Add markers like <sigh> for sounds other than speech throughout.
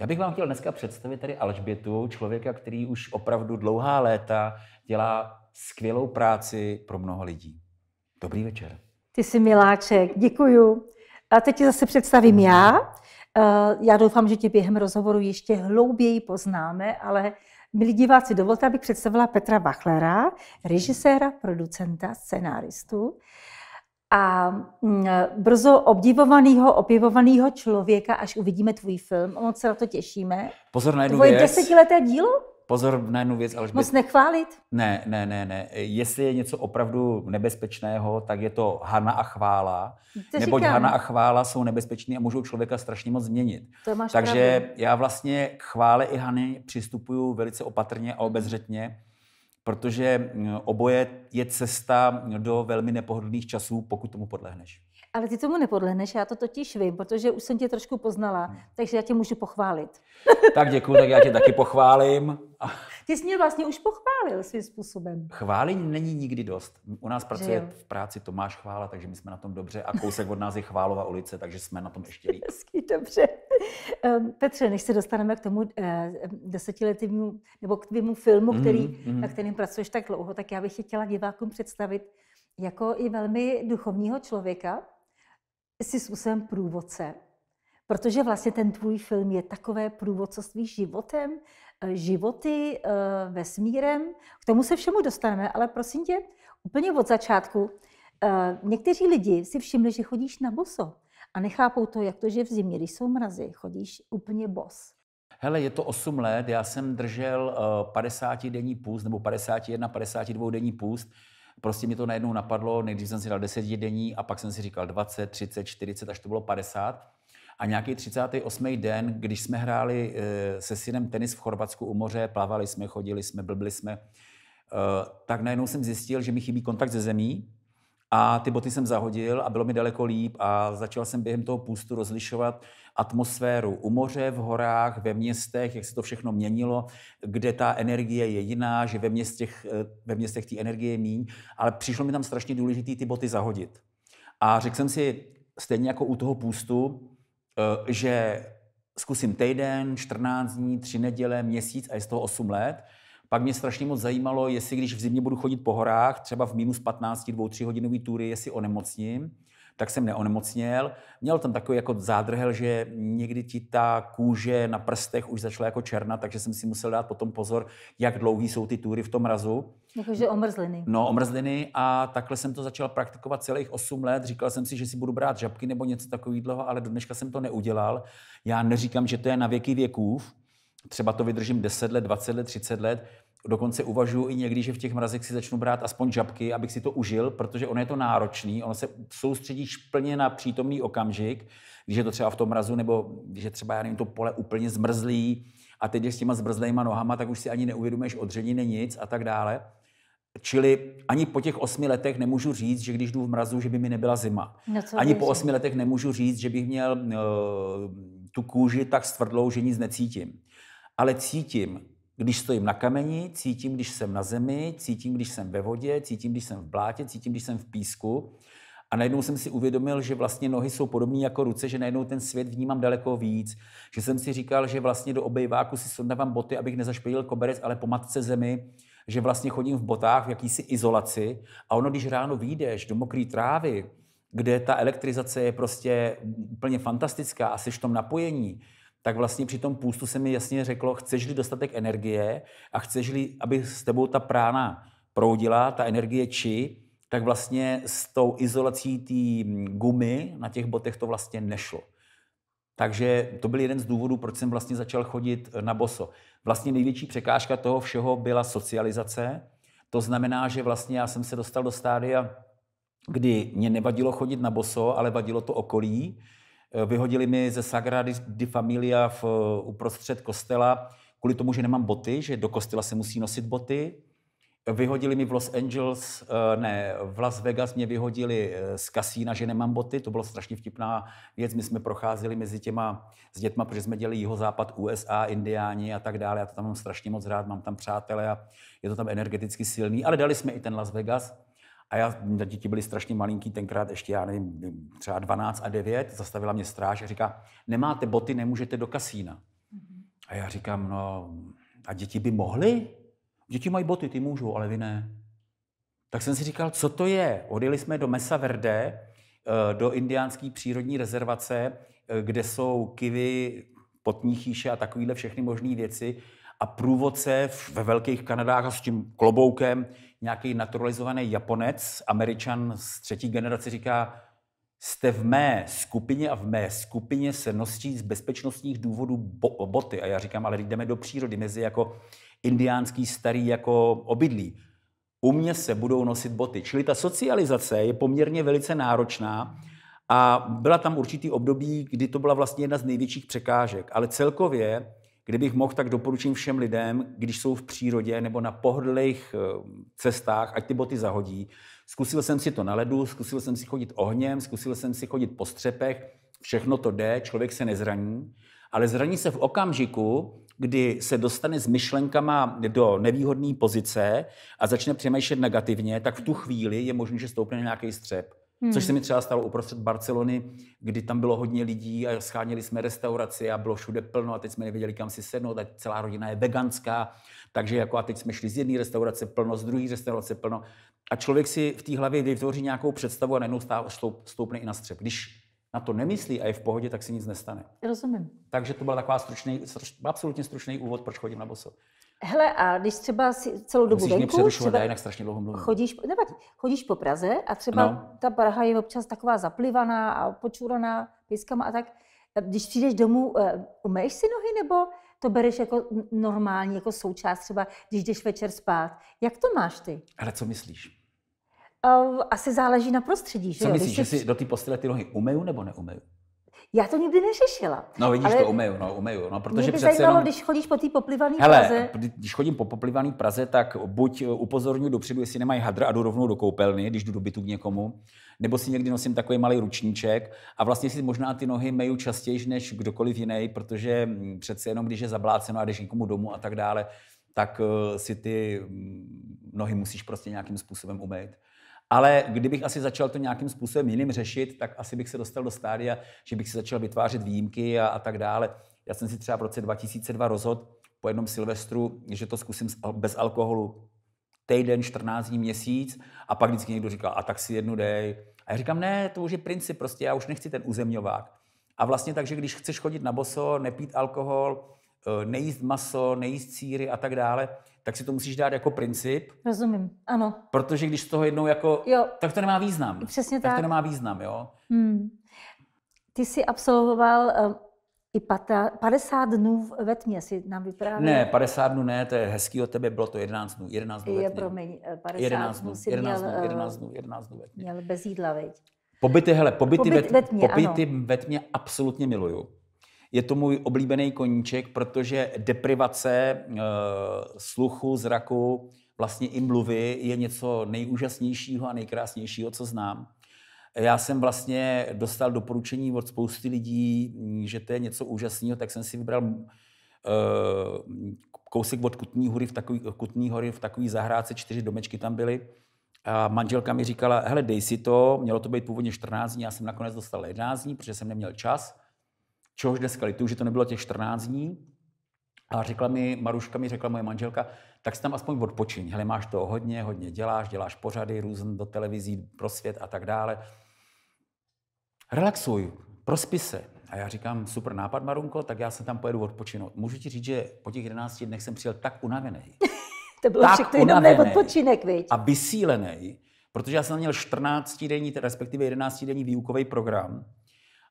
Já bych vám chtěl dneska představit tady Alžbětu, člověka, který už opravdu dlouhá léta dělá skvělou práci pro mnoho lidí. Dobrý večer. Ty jsi miláček, děkuju. A teď ti zase představím já. Eh, já doufám, že tě během rozhovoru ještě hlouběji poznáme, ale milí diváci, dovolte, abych představila Petra Bachlera, režiséra, producenta, scenáristu a mm, brzo obdivovaného, opivovaného člověka, až uvidíme tvůj film. Moc se na to těšíme. Pozor na jednu Tvoje věc. desetileté dílo? Pozor na jednu věc, ale Moc nechválit? Ne, ne, ne, ne. Jestli je něco opravdu nebezpečného, tak je to Hana a chvála. To neboť říkám. Hana a chvála jsou nebezpečný a můžou člověka strašně moc změnit. To máš Takže pravdu. já vlastně k chvále i Hany přistupuju velice opatrně a obezřetně protože oboje je cesta do velmi nepohodlných časů, pokud tomu podlehneš. Ale ty tomu nepodlehneš, já to totiž vím, protože už jsem tě trošku poznala, hmm. takže já tě můžu pochválit. Tak děkuji, tak já tě taky pochválím. Ty jsi mě vlastně už pochválil svým způsobem. Chválení není nikdy dost. U nás pracuje v práci Tomáš Chvála, takže my jsme na tom dobře a kousek od nás je Chválova ulice, takže jsme na tom ještě líp. Hezký, dobře. Ehm, Petře, než se dostaneme k tomu uh, desetiletému nebo k tvému filmu, mhm, který, mm-hmm. na kterým pracuješ tak dlouho, tak já bych chtěla divákům představit jako i velmi duchovního člověka, jsi způsobem průvodce, protože vlastně ten tvůj film je takové průvodcovství životem, eh, životy, eh, vesmírem. K tomu se všemu dostaneme, ale prosím tě, úplně od začátku, eh, někteří lidi si všimli, že chodíš na boso a nechápou to, jak to, že v zimě, když jsou mrazy, chodíš úplně bos. Hele, je to 8 let, já jsem držel 50 denní půst, nebo 51, 52 denní půst, Prostě mi to najednou napadlo, nejdřív jsem si dal 10 denní a pak jsem si říkal 20, 30, 40, až to bylo 50. A nějaký 38. den, když jsme hráli eh, se synem tenis v Chorvatsku u moře, plavali jsme, chodili jsme, blbli jsme, eh, tak najednou jsem zjistil, že mi chybí kontakt ze zemí, a ty boty jsem zahodil a bylo mi daleko líp a začal jsem během toho půstu rozlišovat atmosféru u moře, v horách, ve městech, jak se to všechno měnilo, kde ta energie je jiná, že ve městech, eh, ve městech té energie je míň, ale přišlo mi tam strašně důležité ty boty zahodit. A řekl jsem si, stejně jako u toho půstu, eh, že zkusím týden, 14 dní, 3 neděle, měsíc a je z toho 8 let – pak mě strašně moc zajímalo, jestli když v zimě budu chodit po horách, třeba v minus 15, 2, 3 hodinový tury, jestli onemocním tak jsem neonemocněl. Měl tam takový jako zádrhel, že někdy ti ta kůže na prstech už začala jako černa, takže jsem si musel dát potom pozor, jak dlouhý jsou ty túry v tom mrazu. Jakože omrzliny. No, omrzliny a takhle jsem to začal praktikovat celých 8 let. Říkal jsem si, že si budu brát žabky nebo něco takového, ale do dneška jsem to neudělal. Já neříkám, že to je na věky věkův, třeba to vydržím 10 let, 20 let, 30 let. Dokonce uvažuji i někdy, že v těch mrazech si začnu brát aspoň žabky, abych si to užil, protože ono je to náročný, ono se soustředí plně na přítomný okamžik, když je to třeba v tom mrazu, nebo když je třeba, já nevím, to pole úplně zmrzlý a teď je s těma zmrzlejma nohama, tak už si ani neuvědomuješ odřeniny nic a tak dále. Čili ani po těch osmi letech nemůžu říct, že když jdu v mrazu, že by mi nebyla zima. No ani po osmi letech nemůžu říct, že bych měl uh, tu kůži tak stvrdlou, že nic necítím ale cítím, když stojím na kameni, cítím, když jsem na zemi, cítím, když jsem ve vodě, cítím, když jsem v blátě, cítím, když jsem v písku. A najednou jsem si uvědomil, že vlastně nohy jsou podobné jako ruce, že najednou ten svět vnímám daleko víc. Že jsem si říkal, že vlastně do obejváku si sundávám boty, abych nezašpedil koberec, ale po matce zemi, že vlastně chodím v botách v jakýsi izolaci. A ono, když ráno vyjdeš do mokré trávy, kde ta elektrizace je prostě úplně fantastická a jsi v tom napojení, tak vlastně při tom půstu se mi jasně řeklo, chceš-li dostatek energie a chceš-li, aby s tebou ta prána proudila, ta energie či, tak vlastně s tou izolací té gumy na těch botech to vlastně nešlo. Takže to byl jeden z důvodů, proč jsem vlastně začal chodit na boso. Vlastně největší překážka toho všeho byla socializace. To znamená, že vlastně já jsem se dostal do stádia, kdy mě nevadilo chodit na boso, ale vadilo to okolí. Eh, vyhodili mi ze Sagrada di Familia v, eh, uprostřed kostela kvůli tomu, že nemám boty, že do kostela se musí nosit boty. Eh, vyhodili mi v Los Angeles, ne, v Las Vegas mě vyhodili z kasína, že nemám boty, to bylo strašně vtipná věc, my jsme procházeli mezi těma s dětma, protože jsme dělali jihozápad USA, Indiáni a tak dále, já to tam mám strašně moc rád, mám tam přátele a je to tam energeticky silný, ale dali jsme i ten Las Vegas. A já, děti byly strašně malinký, tenkrát ještě, já nevím, třeba 12 a 9, zastavila mě stráž a říká, nemáte boty, nemůžete do kasína. Mm-hmm. A já říkám, no, a děti by mohly? Děti mají boty, ty můžou, ale vy ne. Tak jsem si říkal, co to je? Odjeli jsme do Mesa Verde, eh, do indiánské přírodní rezervace, eh, kde jsou kivy, potní chýše a takovéhle všechny možné věci a průvodce ve Velkých Kanadách a s tím kloboukem nějaký naturalizovaný Japonec, Američan z třetí generace říká, jste v mé skupině a v mé skupině se nosí z bezpečnostních důvodů bo- boty. A já říkám, ale jdeme do přírody, mezi jako indiánský starý jako obydlí. U mě se budou nosit boty. Čili ta socializace je poměrně velice náročná a byla tam určitý období, kdy to byla vlastně jedna z největších překážek. Ale celkově Kdybych mohl, tak doporučím všem lidem, když jsou v přírodě nebo na pohodlých eh, cestách, ať ty boty zahodí. Zkusil jsem si to na ledu, zkusil jsem si chodit ohněm, zkusil jsem si chodit po střepech, všechno to jde, člověk se nezraní, ale zraní se v okamžiku, kdy se dostane s myšlenkama do nevýhodné pozice a začne přemýšlet negativně, tak v tu chvíli je možné, že stoupne nějaký střep. Hmm. Což se mi třeba stalo uprostřed Barcelony, kdy tam bylo hodně lidí a scháněli jsme restauraci a bylo všude plno a teď jsme nevěděli, kam si sednout a celá rodina je veganská, takže jako a teď jsme šli z jedné restaurace plno, z druhé restaurace plno a člověk si v té hlavě vytvoří nějakou představu a najednou stoupne i na střep. Když na to nemyslí a je v pohodě, tak se nic nestane. Rozumím. Takže to byl taková stručný, absolutně stručný úvod, proč chodím na boso. Hele, a když třeba si celou dobu Musíš venku, mě třeba, já jinak strašně dlouho mluvím. Chodíš, nevadí, chodíš po Praze a třeba no. ta Praha je občas taková zaplivaná a počuraná pískama a tak. Když přijdeš domů, eh, umejš si nohy nebo to bereš jako normální, jako součást třeba, když jdeš večer spát. Jak to máš ty? Ale co myslíš? Eh, asi záleží na prostředí, že Co jo? myslíš, když že si do té postele ty nohy umeju nebo neumeju? Já to nikdy neřešila. No vidíš, ale to umeju, no, umeju. No, protože mě by zajímalo, jenom... když chodíš po té poplivané Praze. když chodím po poplivané Praze, tak buď upozorňuji dopředu, jestli nemají hadr a jdu rovnou do koupelny, když jdu do bytu k někomu, nebo si někdy nosím takový malý ručníček a vlastně si možná ty nohy meju častěji než kdokoliv jiný, protože mm, přece jenom, když je zabláceno a jdeš někomu domů a tak dále, tak eh, si ty mm, nohy musíš prostě nějakým způsobem umýt. Ale kdybych asi začal to nějakým způsobem jiným řešit, tak asi bych se dostal do stádia, že bych si začal vytvářet výjimky a, a tak dále. Já jsem si třeba v roce 2002 rozhodl po jednom Silvestru, že to zkusím bez alkoholu týden, 14 dní, měsíc a pak vždycky někdo říkal, a tak si jednu dej. A já říkám, ne, to už je princip, prostě já už nechci ten uzemňovák. A vlastně takže, když chceš chodit na boso, nepít alkohol, Eh, nejíst maso, nejíst síry a tak dále, tak si to musíš dát jako princip. Rozumím, ano. Protože když z toho jednou jako, jo. tak to nemá význam. Přesně tak. Tak to nemá význam, jo. Hmm. Ty jsi absolvoval uh, i pata, 50 dnů ve tmě, si nám vyprávěl. Ne, 50 dnů ne, to je hezký od tebe, bylo to 11 dnů, 11 dnů Je, promiň, 50 eh, 11 dnů, si 11 měl, dnů, 11 dnů, 11 dnů ve tmě. Měl bez jídla, veď. Pobyty, hele, pobyty, Pobyt ve, tmě, pobyty ano. ve tmě absolutně miluju. Je to můj oblíbený koníček, protože deprivace e, sluchu, zraku, vlastně i mluvy je něco nejúžasnějšího a nejkrásnějšího, co znám. Já jsem vlastně dostal doporučení od spousty lidí, že to je něco úžasného, tak jsem si vybral e, kousek od Kutní hory v takový, Kutní hory v takový zahrádce, čtyři domečky tam byly. A manželka mi říkala, hele, dej si to, mělo to být původně 14 dní, já jsem nakonec dostal 11 dní, protože jsem neměl čas čehož dneska lituju, že to nebylo těch 14 dní. A řekla mi, Maruška mi řekla, moje manželka, tak si tam aspoň odpočiň. Hele, máš to hodně, hodně děláš, děláš pořady různé do televizí, pro svět a tak dále. Relaxuj, prospi se. A já říkám, super nápad, Marunko, tak já se tam pojedu odpočinout. Můžu ti říct, že po těch 11 dnech jsem přijel tak unavený. <laughs> to bylo tak všechno jenom odpočinek, viď? A vysílený, protože já jsem měl 14 denní, respektive 11 denní výukový program,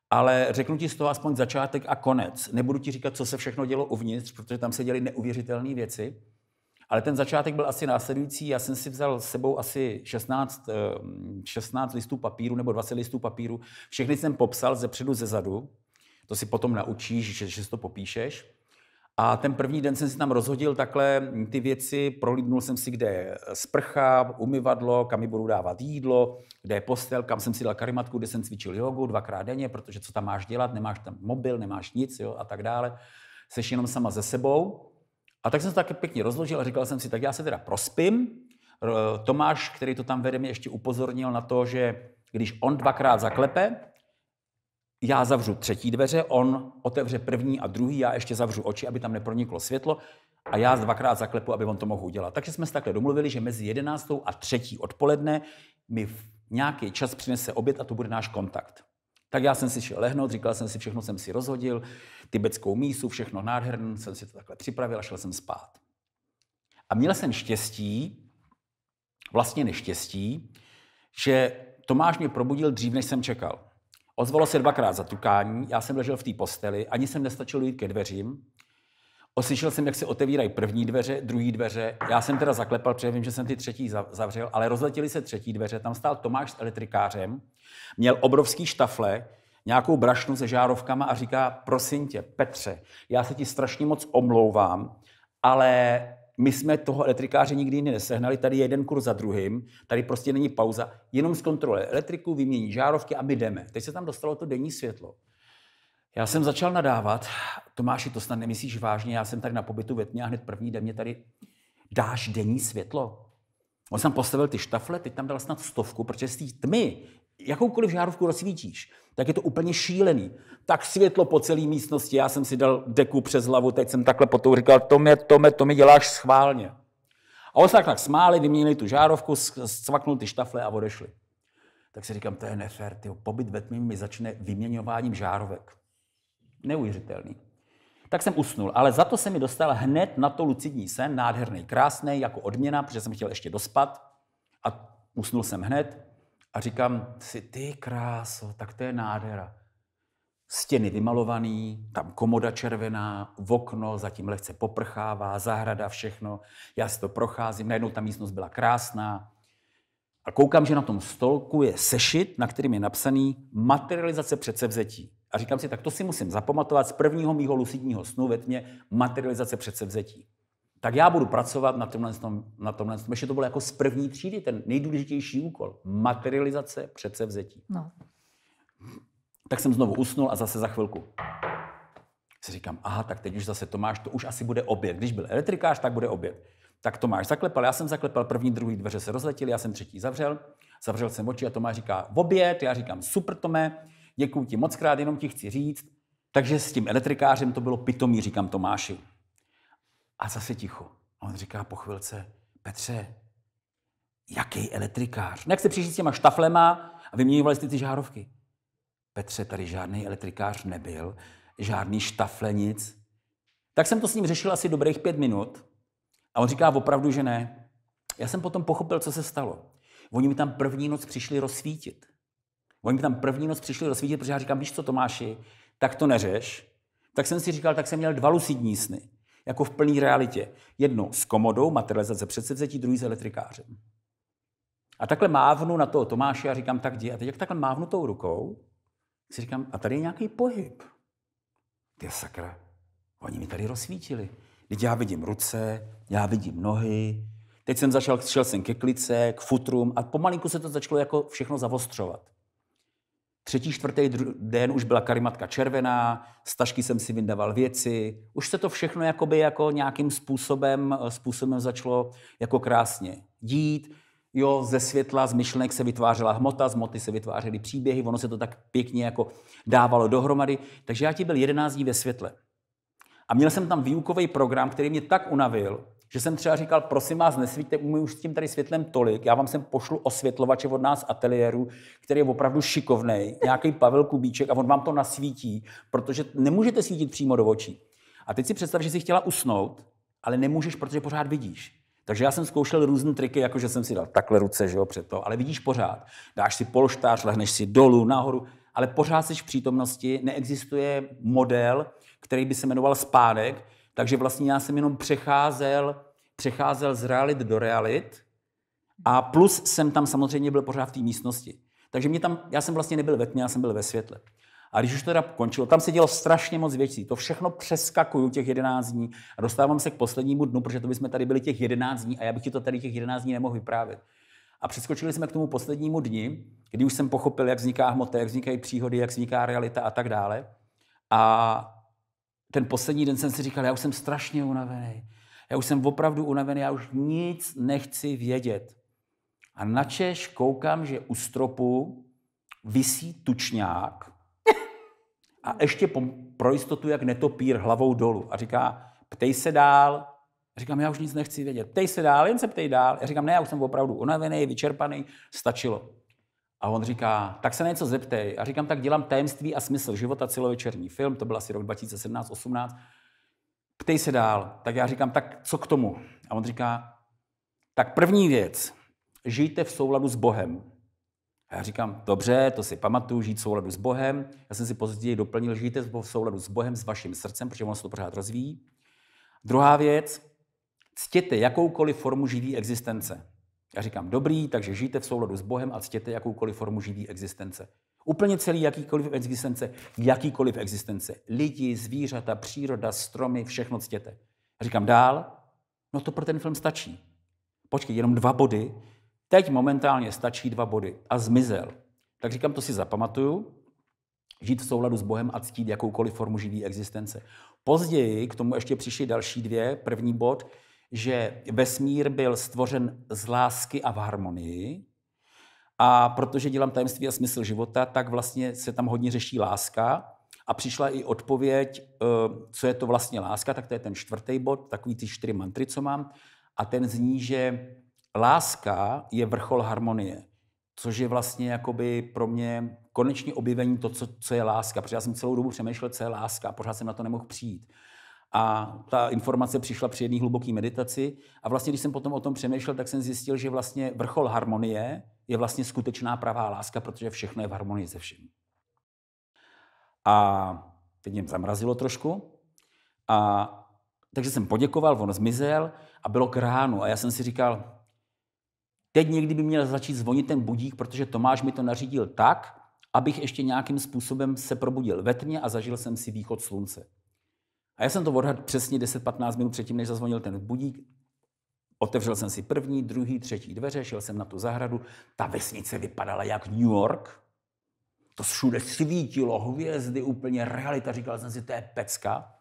ale řeknu ti z toho aspoň začátek a konec. Nebudu ti říkat, co se všechno dělo uvnitř, protože tam se děly neuvěřitelné věci. Ale ten začátek byl asi následující. Já jsem si vzal s sebou asi 16, 16 eh, listů papíru nebo 20 listů papíru. Všechny jsem popsal ze předu, ze zadu. To si potom naučíš, že, že si to popíšeš. A ten první den jsem si tam rozhodil takhle mm, ty věci, prolídnul jsem si, kde je eh, sprcha, umyvadlo, kam mi budu dávat jídlo, kde je postel, kam jsem si dal karimatku, kde jsem cvičil jogu dvakrát denně, protože co tam máš dělat, nemáš tam mobil, nemáš nic jo, a tak dále. Seš jenom sama ze sebou. A tak jsem se taky pěkně rozložil a říkal jsem si, tak já se teda prospím. Eh, Tomáš, který to tam vede, mě ještě upozornil na to, že když on dvakrát zaklepe, já zavřu třetí dveře, on otevře první a druhý, já ještě zavřu oči, aby tam neproniklo světlo a já dvakrát zaklepu, aby on to mohl udělat. Takže jsme se takhle domluvili, že mezi jedenáctou a třetí odpoledne mi v nějaký čas přinese oběd a to bude náš kontakt. Tak já jsem si šel lehnout, říkal jsem si, všechno jsem si rozhodil, tibetskou mísu, všechno nádherné, jsem si to takhle připravil a šel jsem spát. A měl jsem štěstí, vlastně neštěstí, že Tomáš mě probudil dřív, než jsem čekal. Ozvalo se dvakrát zatukání, já jsem ležel v té posteli, ani jsem nestačil jít ke dveřím. Oslyšel jsem, jak se otevírají první dveře, druhé dveře. Já jsem teda zaklepal, protože vím, že jsem ty třetí zavřel, ale rozletěly se třetí dveře. Tam stál Tomáš s elektrikářem, měl obrovský štafle, nějakou brašnu se žárovkama a říká, prosím tě, Petře, já se ti strašně moc omlouvám, ale my jsme toho elektrikáře nikdy jiný nesehnali, tady je jeden kurz za druhým, tady prostě není pauza, jenom z kontrole elektriku, vymění žárovky a my jdeme. Teď se tam dostalo to denní světlo. Já jsem začal nadávat, Tomáši, to snad nemyslíš vážně, já jsem tady na pobytu ve tmě a hned první den mě tady dáš denní světlo. On jsem postavil ty štafle, teď tam dal snad stovku, protože z té tmy jakoukoliv žárovku rozsvítíš tak je to úplně šílený. Tak světlo po celé místnosti, já jsem si dal deku přes hlavu, teď jsem takhle potom říkal, to mě, to mi děláš schválně. A on se tak, tak smáli, vyměnili tu žárovku, scvaknul ty štafle a odešli. Tak si říkám, to je nefér, tyjo, pobyt ve tmě mi začne vyměňováním žárovek. Neuvěřitelný. Tak jsem usnul, ale za to se mi dostal hned na to lucidní sen, nádherný, krásný, jako odměna, protože jsem chtěl ještě dospat a usnul jsem hned. A říkám si, ty kráso, tak to je nádhera. Stěny vymalovaný, tam komoda červená, v okno, zatím lehce poprchává, zahrada, všechno. Já si to procházím, najednou ta místnost byla krásná. A koukám, že na tom stolku je sešit, na kterým je napsaný materializace předsevzetí. A říkám si, tak to si musím zapamatovat z prvního mýho lucidního snu ve tmě materializace předsevzetí tak já budu pracovat na tomhle, na tomhle. Ještě to bylo jako z první třídy, ten nejdůležitější úkol. Materializace vzetí. No. Tak jsem znovu usnul a zase za chvilku. Si říkám, aha, tak teď už zase Tomáš, to už asi bude oběd. Když byl elektrikář, tak bude oběd. Tak Tomáš zaklepal, já jsem zaklepal, první, druhý dveře se rozletěly, já jsem třetí zavřel. Zavřel jsem oči a Tomáš říká, oběd, já říkám, super Tome, děkuji ti moc krát, jenom ti chci říct. Takže s tím elektrikářem to bylo pitomí, říkám Tomáši. A zase ticho. A on říká po chvilce, Petře, jaký elektrikář? No jak se přišli s těma štaflema a vyměňovali jste ty žárovky? Petře, tady žádný elektrikář nebyl, žádný štafle, nic. Tak jsem to s ním řešil asi dobrých pět minut a on říká opravdu, že ne. Já jsem potom pochopil, co se stalo. Oni mi tam první noc přišli rozsvítit. Oni mi tam první noc přišli rozsvítit, protože já říkám, víš co Tomáši, tak to neřeš. Tak jsem si říkal, tak jsem měl dva lucidní sny jako v plné realitě. Jedno s komodou, materializace předsevzetí, druhý s elektrikářem. A takhle mávnu na toho Tomáše a říkám, tak děje. A teď jak takhle mávnu tou rukou, si říkám, a tady je nějaký pohyb. Ty sakra, oni mi tady rozsvítili. Teď já vidím ruce, já vidím nohy, teď jsem zašel, šel jsem ke klice, k futrum a pomalinku se to začalo jako všechno zavostřovat. Třetí, čtvrtý den už byla karimatka červená, z tašky jsem si vyndával věci. Už se to všechno jakoby jako nějakým způsobem, eh, způsobem začalo jako krásně dít. Jo, ze světla, z myšlenek se vytvářela hmota, z moty se vytvářely příběhy, ono se to tak pěkně jako dávalo dohromady. Takže já ti byl 11 dní ve světle. A měl jsem tam výukový program, který mě tak unavil, že jsem třeba říkal, prosím vás, nesvíte umí už s tím tady světlem tolik, já vám sem pošlu osvětlovače od nás ateliéru, který je opravdu šikovný, nějaký Pavel Kubíček a on vám to nasvítí, protože nemůžete svítit přímo do očí. A teď si představ, že jsi chtěla usnout, ale nemůžeš, protože pořád vidíš. Takže já jsem zkoušel různé triky, jako že jsem si dal takhle ruce, že jo, před to, ale vidíš pořád. Dáš si polštář, lehneš si dolů, nahoru, ale pořád jsi v přítomnosti, neexistuje model, který by se jmenoval spánek, takže vlastně já jsem jenom přecházel, přecházel z realit do realit a plus jsem tam samozřejmě byl pořád v té místnosti. Takže mě tam, já jsem vlastně nebyl ve tmě, já jsem byl ve světle. A když už teda končilo, tam se dělo strašně moc věcí. To všechno přeskakuju těch 11 dní a dostávám se k poslednímu dnu, protože to bychom tady byli těch 11 dní a já bych ti to tady těch 11 dní nemohl vyprávět. A přeskočili jsme k tomu poslednímu dni, kdy už jsem pochopil, jak vzniká hmota, jak vznikají příhody, jak vzniká realita a tak dále. A ten poslední den jsem si říkal, já už jsem strašně unavený. Já už jsem opravdu unavený, já už nic nechci vědět. A načeš koukám, že u stropu visí tučňák a ještě pro jistotu jak netopír hlavou dolů. A říká, ptej se dál. A říkám, já už nic nechci vědět. Ptej se dál, jen se ptej dál. Já říkám, ne, já už jsem opravdu unavený, vyčerpaný, stačilo. A on říká, tak se na něco zeptej. A říkám, tak dělám tajemství a smysl života, celovečerní film, to byl asi rok 2017-18. Ptej se dál. Tak já říkám, tak co k tomu? A on říká, tak první věc, žijte v souladu s Bohem. A já říkám, dobře, to si pamatuju, žít v souladu s Bohem. Já jsem si později doplnil, žijte v souladu s Bohem, s vaším srdcem, protože ono se to pořád rozvíjí. Druhá věc, ctěte jakoukoliv formu živý existence. Já říkám dobrý, takže žijte v souladu s Bohem a ctěte jakoukoliv formu živý existence. Úplně celý jakýkoliv existence, jakýkoliv existence. Lidi, zvířata, příroda, stromy, všechno ctěte. A říkám dál, no to pro ten film stačí. Počkej, jenom dva body. Teď momentálně stačí dva body. A zmizel. Tak říkám, to si zapamatuju. Žít v souladu s Bohem a ctít jakoukoliv formu živý existence. Později k tomu ještě přišly další dvě. První bod, že vesmír byl stvořen z lásky a v harmonii. A protože dělám tajemství a smysl života, tak vlastně se tam hodně řeší láska. A přišla i odpověď, eh, co je to vlastně láska, tak to je ten čtvrtý bod, takový ty čtyři mantry, co mám. A ten zní, že láska je vrchol harmonie, což je vlastně jakoby pro mě konečně objevení to, co, co je láska. Protože já jsem celou dobu přemýšlel, co je láska a pořád jsem na to nemohl přijít. A ta informace přišla při jedné hluboké meditaci. A vlastně, když jsem potom o tom přemýšlel, tak jsem zjistil, že vlastně vrchol harmonie je vlastně skutečná pravá láska, protože všechno je v harmonii se vším. A teď mě zamrazilo trošku. A takže jsem poděkoval, on zmizel a bylo k ránu. A já jsem si říkal, teď někdy by měl začít zvonit ten budík, protože Tomáš mi to nařídil tak, abych ještě nějakým způsobem se probudil ve tmě a zažil jsem si východ slunce. A já jsem to odhadl přesně 10-15 minut předtím, než zazvonil ten budík. Otevřel jsem si první, druhý, třetí dveře, šel jsem na tu zahradu. Ta vesnice vypadala jak New York. To všude svítilo, hvězdy, úplně realita. Říkal jsem si, to je pecka.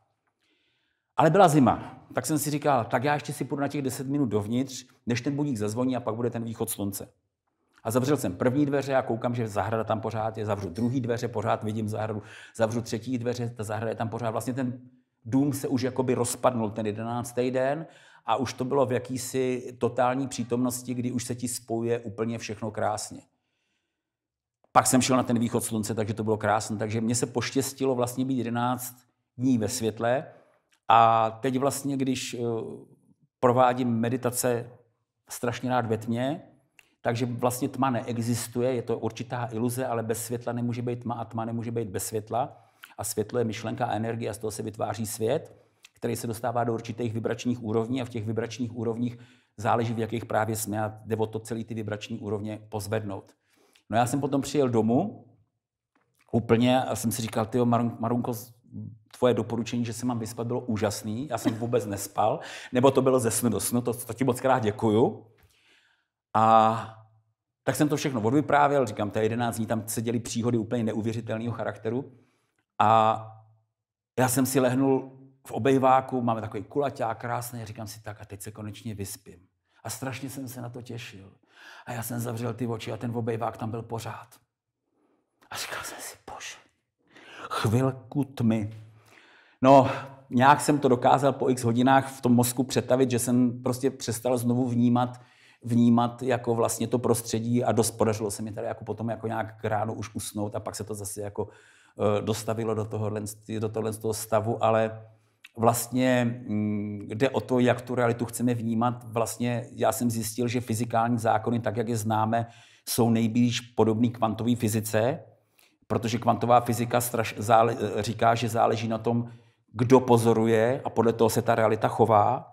Ale byla zima, tak jsem si říkal, tak já ještě si půjdu na těch 10 minut dovnitř, než ten budík zazvoní a pak bude ten východ slunce. A zavřel jsem první dveře a koukám, že zahrada tam pořád je, zavřu druhý dveře, pořád vidím zahradu, zavřu třetí dveře, ta zahrada je tam pořád. Vlastně ten dům se už jakoby rozpadnul ten jedenáctý den a už to bylo v jakýsi totální přítomnosti, kdy už se ti spojuje úplně všechno krásně. Pak jsem šel na ten východ slunce, takže to bylo krásné. Takže mně se poštěstilo vlastně být 11 dní ve světle. A teď vlastně, když eh, provádím meditace strašně rád ve tmě, takže vlastně tma neexistuje, je to určitá iluze, ale bez světla nemůže být tma a tma nemůže být bez světla a světlo je myšlenka a energie a z toho se vytváří svět, který se dostává do určitých vibračních úrovní a v těch vibračních úrovních záleží, v jakých právě jsme a jde o to celý ty vibrační úrovně pozvednout. No já jsem potom přijel domů úplně a jsem si říkal, ty Marunko, tvoje doporučení, že se mám vyspat, bylo úžasný. Já jsem vůbec nespal, nebo to bylo ze snu do snu, to, to ti moc krát děkuju. A tak jsem to všechno odvyprávěl, říkám, to je 11 dní, tam seděly příhody úplně neuvěřitelného charakteru. A já jsem si lehnul v obejváku, máme takový kulaťák krásný, říkám si tak a teď se konečně vyspím. A strašně jsem se na to těšil. A já jsem zavřel ty oči a ten obejvák tam byl pořád. A říkal jsem si, bože, chvilku tmy. No, nějak jsem to dokázal po x hodinách v tom mozku přetavit, že jsem prostě přestal znovu vnímat, vnímat jako vlastně to prostředí a dost podařilo se mi tady jako potom jako nějak ráno už usnout a pak se to zase jako Eh, dostavilo do tohohle, do tohohle toho stavu, ale vlastně mm, jde o to, jak tu realitu chceme vnímat. Vlastně já jsem zjistil, že fyzikální zákony, tak jak je známe, jsou nejblíž podobný kvantové fyzice, protože kvantová fyzika straš, zále, eh, říká, že záleží na tom, kdo pozoruje a podle toho se ta realita chová.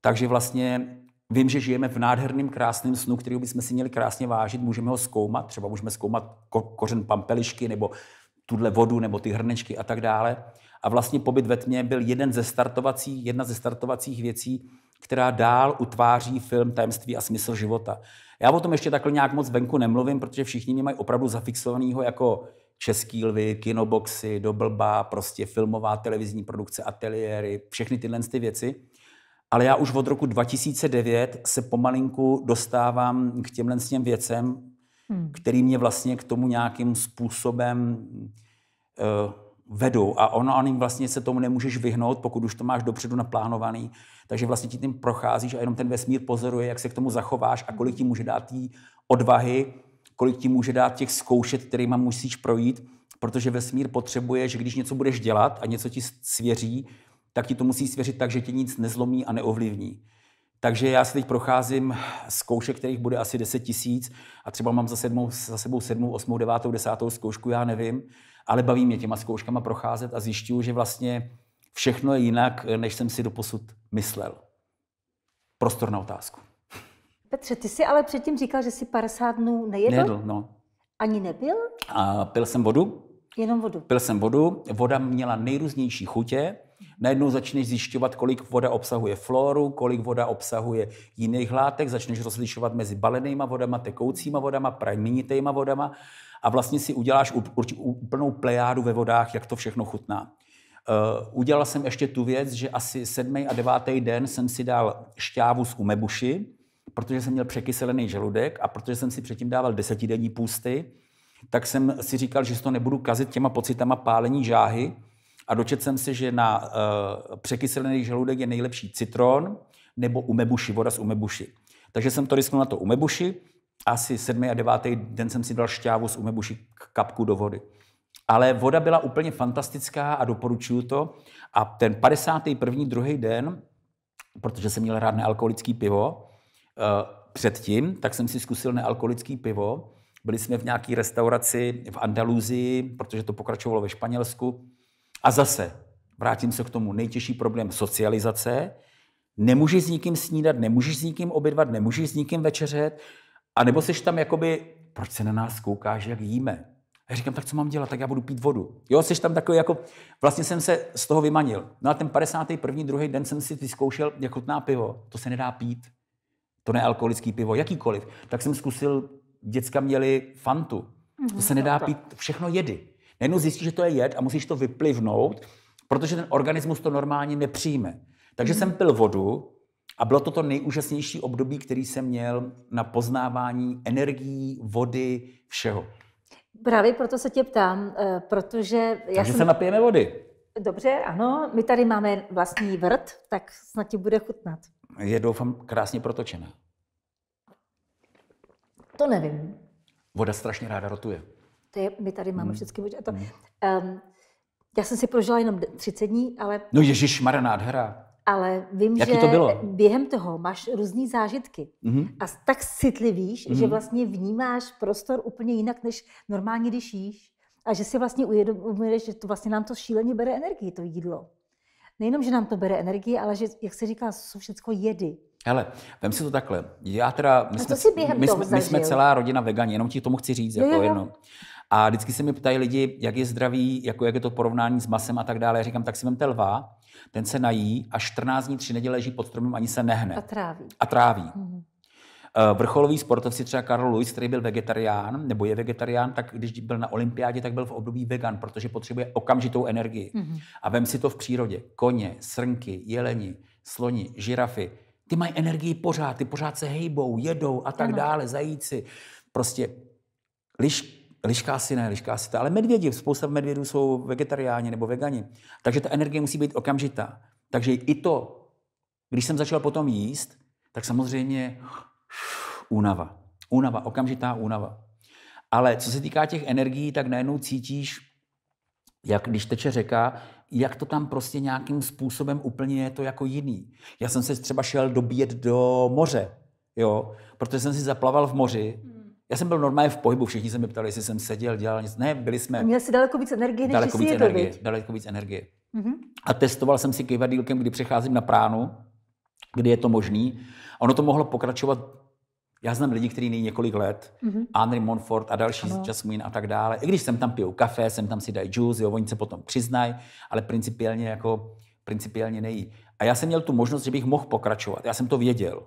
Takže vlastně vím, že žijeme v nádherném, krásném snu, který bychom si měli krásně vážit, můžeme ho zkoumat, třeba můžeme zkoumat ko- kořen pampelišky nebo tuhle vodu nebo ty hrnečky a tak dále. A vlastně pobyt ve tmě byl jeden ze startovací, jedna ze startovacích věcí, která dál utváří film Tajemství a smysl života. Já o tom ještě takhle nějak moc venku nemluvím, protože všichni mě mají opravdu zafixovanýho jako český lvy, kinoboxy, doblba, prostě filmová televizní produkce, ateliéry, všechny tyhle ty věci. Ale já už od roku 2009 se pomalinku dostávám k těmhle těm věcem, hmm. který mě vlastně k tomu nějakým způsobem uh, vedou. A ono, on vlastně se tomu nemůžeš vyhnout, pokud už to máš dopředu naplánovaný. Takže vlastně ti tím procházíš a jenom ten vesmír pozoruje, jak se k tomu zachováš a kolik ti může dát té odvahy, kolik ti může dát těch zkoušet, kterými musíš projít, protože vesmír potřebuje, že když něco budeš dělat a něco ti svěří, tak ti to musí svěřit tak, že tě nic nezlomí a neovlivní. Takže já se teď procházím zkoušek, kterých bude asi 10 tisíc a třeba mám za, sedmou, za sebou sedmou, osmou, devátou, desátou zkoušku, já nevím, ale baví mě těma zkouškama procházet a zjišťuju, že vlastně všechno je jinak, než jsem si doposud myslel. Prostor na otázku. Petře, ty jsi ale předtím říkal, že jsi 50 dnů nejedl? Nejedl, no. Ani nebyl? A pil jsem vodu. Jenom vodu? Pil jsem vodu. Voda měla nejrůznější chutě. Najednou začneš zjišťovat, kolik voda obsahuje floru, kolik voda obsahuje jiných látek, začneš rozlišovat mezi balenýma vodama, tekoucíma vodama, pramenitejma vodama a vlastně si uděláš úplnou plejádu ve vodách, jak to všechno chutná. Eh, udělal jsem ještě tu věc, že asi sedmý a devátý den jsem si dal šťávu z umebuši, protože jsem měl překyselený žaludek a protože jsem si předtím dával desetidenní půsty, tak jsem si říkal, že si to nebudu kazit těma pocitama pálení žáhy, a dočetl jsem se, že na uh, překyselený žaludek je nejlepší citron nebo umebuši, voda z umebuši. Takže jsem to risknul na to umebuši. Asi 7. a 9. den jsem si dal šťávu z umebuši k kapku do vody. Ale voda byla úplně fantastická a doporučuju to. A ten 51. druhý den, protože jsem měl rád nealkoholický pivo, uh, předtím, tak jsem si zkusil nealkoholický pivo. Byli jsme v nějaké restauraci v Andaluzii, protože to pokračovalo ve Španělsku. A zase, vrátím se k tomu nejtěžší problém socializace. Nemůžeš s nikým snídat, nemůžeš s nikým obědvat, nemůžeš s nikým večeřet, a nebo jsi tam jakoby, proč se na nás koukáš, jak jíme? A já říkám, tak co mám dělat, tak já budu pít vodu. Jo, jsi tam takový jako, vlastně jsem se z toho vymanil. No a ten 51. druhý den jsem si vyzkoušel, jak chutná pivo, to se nedá pít. To nealkoholický pivo, jakýkoliv. Tak jsem zkusil, děcka měli fantu, to mhm, se nedá pít, všechno jedy. Najednou zjistíš, že to je jed a musíš to vyplivnout, protože ten organismus to normálně nepřijme. Takže mm. jsem pil vodu a bylo to to nejúžasnější období, který jsem měl na poznávání energií, vody, všeho. Právě proto se tě ptám, eh, protože... Já Takže jsem... se napijeme vody. Dobře, ano. My tady máme vlastní vrt, tak snad ti bude chutnat. Je, doufám, krásně protočená. To nevím. Voda strašně ráda rotuje. To je, my tady máme hmm. všechny možnosti. To, um, já jsem si prožila jenom 30 dní, ale... No Ježíš Maranát hra. Ale vím, Jaký že to bylo? během toho máš různé zážitky mm-hmm. a tak citlivíš, mm-hmm. že mhm. vlastně vnímáš prostor úplně jinak, než normálně, když jíš. A že si vlastně uvědomuješ, že to vlastně nám to šíleně bere energii, to jídlo. Nejenom, že nám to bere energii, ale že, jak se říká, jsou všechno jedy. Hele, vem si to takhle. Já teda, my, jsme, my, my jsme celá rodina vegani, jenom ti tomu chci říct, jo, jako jo, jo. Jenom. A vždycky se mi ptají lidi, jak je zdravý, jako jak je to porovnání s masem a tak dále. Já říkám, tak si vemte lva, ten se nají a 14 dní, 3 neděle leží pod stromem, ani se nehne. A tráví. A tráví. Mm-hmm. Vrcholový sportovci, třeba Karl Lewis, který byl vegetarián, nebo je vegetarián, tak když byl na olympiádě, tak byl v období vegan, protože potřebuje okamžitou energii. Mm-hmm. A vem si to v přírodě. Koně, srnky, jeleni, sloni, žirafy, ty mají energii pořád, ty pořád se hejbou, jedou a tak ano. dále, zajíci. Prostě liš, Liška asi ne, liška asi to, ale medvědi, spousta medvědů jsou vegetariáni nebo vegani. Takže ta energie musí být okamžitá. Takže i to, když jsem začal potom jíst, tak samozřejmě únava. Únava, okamžitá únava. Ale co se týká těch energií, tak najednou cítíš, jak když teče řeka, jak to tam prostě nějakým způsobem úplně je to jako jiný. Já jsem se třeba šel dobíjet do moře, jo, protože jsem si zaplaval v moři já jsem byl normálně v pohybu, všichni se mi ptali, jestli jsem seděl, dělal nic. Ne, byli jsme. A měl jsi daleko víc energie, než daleko víc energie, teď. Daleko víc energie. Mm-hmm. A testoval jsem si kejvadýlkem, kdy přecházím na pránu, kdy je to možný. A ono to mohlo pokračovat. Já znám lidi, kteří nejí několik let, mm-hmm. Andre Monfort a další ano. z Jasmine a tak dále. I když jsem tam piju kafe, jsem tam si dají juice, jo, oni se potom přiznají, ale principiálně jako principiálně nejí. A já jsem měl tu možnost, že bych mohl pokračovat. Já jsem to věděl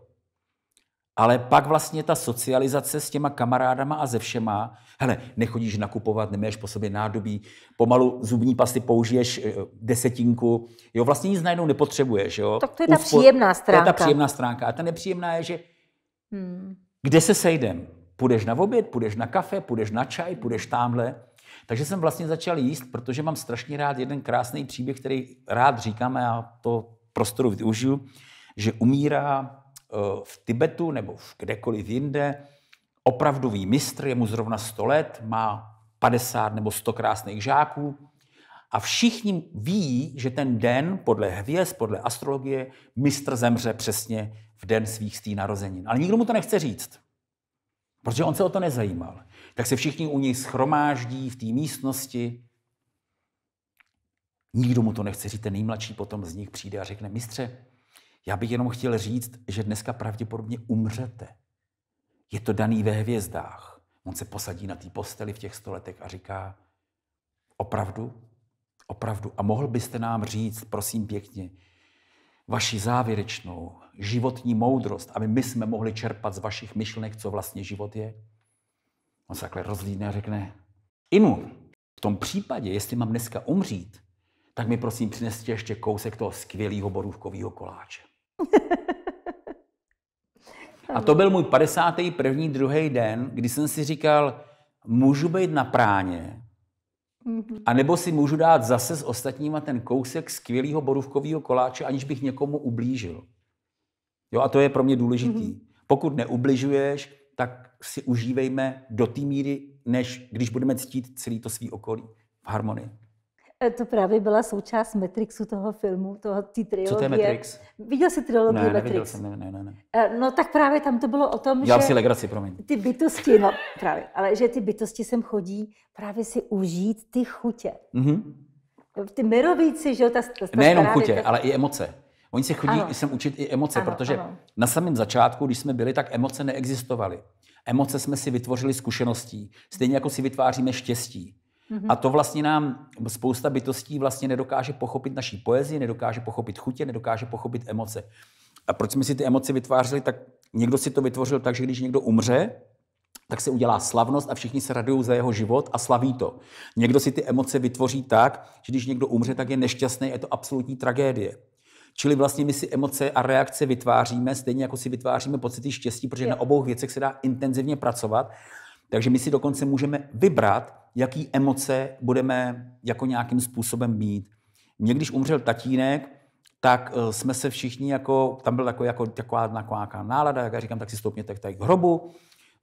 ale pak vlastně ta socializace s těma kamarádama a ze všema, hele, nechodíš nakupovat, nemáš po sobě nádobí, pomalu zubní pasty použiješ eh, desetinku, jo, vlastně nic najednou nepotřebuješ, jo. Tak to je ta Uspo- příjemná stránka. To je ta příjemná stránka. A ta nepříjemná je, že hmm. kde se sejdem? Půjdeš na oběd, půjdeš na kafe, půjdeš na čaj, půjdeš tamhle. Takže jsem vlastně začal jíst, protože mám strašně rád jeden krásný příběh, který rád říkám a já to prostoru využiju, že umírá Eh, v Tibetu nebo v kdekoliv jinde opravdový mistr, je mu zrovna 100 let, má 50 nebo 100 krásných žáků a všichni ví, že ten den podle hvězd, podle astrologie, mistr zemře přesně v den svých stý narozenin. Ale nikdo mu to nechce říct, protože on se o to nezajímal. Tak se všichni u něj schromáždí v té místnosti. Nikdo mu to nechce říct, ten nejmladší potom z nich přijde a řekne, mistře, já bych jenom chtěl říct, že dneska pravděpodobně umřete. Je to daný ve hvězdách. On se posadí na té posteli v těch stoletech a říká, opravdu, opravdu. A mohl byste nám říct, prosím pěkně, vaši závěrečnou životní moudrost, aby my jsme mohli čerpat z vašich myšlenek, co vlastně život je? On se takhle rozlídne a řekne, Inu, v tom případě, jestli mám dneska umřít, tak mi prosím přineste ještě kousek toho skvělého borůvkového koláče. A to byl můj 51. druhý den, kdy jsem si říkal, můžu být na práně, mhm. a nebo si můžu dát zase s ostatníma ten kousek skvělého borůvkového koláče, aniž bych někomu ublížil. Jo, a to je pro mě důležitý. Mhm. Pokud neubližuješ, tak si užívejme do té míry, než když budeme ctít celý to svý okolí v harmonii. E, to právě byla součást Matrixu toho filmu, toho, té trilogie. Co to je Matrix? Viděl jsi trilogii ne, Matrix? Jsem, ne, ne, ne, ne. E, no tak právě tam to bylo o tom, Já že... si legraci, promiň. Ty bytosti, no právě, ale že ty bytosti sem chodí právě si užít ty chutě. Mm-hmm. Ty mirovíci, že jo, ta, ta, ta Nejenom chutě, ta... ale i emoce. Oni se chodí ano. sem učit i emoce, ano, protože ano. na samém začátku, když jsme byli, tak emoce neexistovaly. Emoce jsme si vytvořili zkušeností, stejně jako si vytváříme štěstí. Mm-hmm. A to vlastně nám spousta bytostí vlastně nedokáže pochopit naší poezii, nedokáže pochopit chutě, nedokáže pochopit emoce. A proč jsme si ty emoce vytvářeli, tak někdo si to vytvořil tak, že když někdo umře, tak se udělá slavnost a všichni se radují za jeho život a slaví to. Někdo si ty emoce vytvoří tak, že když někdo umře, tak je nešťastný, je to absolutní tragédie. Čili vlastně my si emoce a reakce vytváříme, stejně jako si vytváříme pocity štěstí, protože je. na obou věcech se dá intenzivně pracovat. Takže my si dokonce můžeme vybrat, jaký emoce budeme jako nějakým způsobem mít. Mně, když umřel tatínek, tak eh, jsme se všichni jako, tam byla jako, jako, taková, taková nálada, jak já říkám, tak si stoupněte tady k hrobu.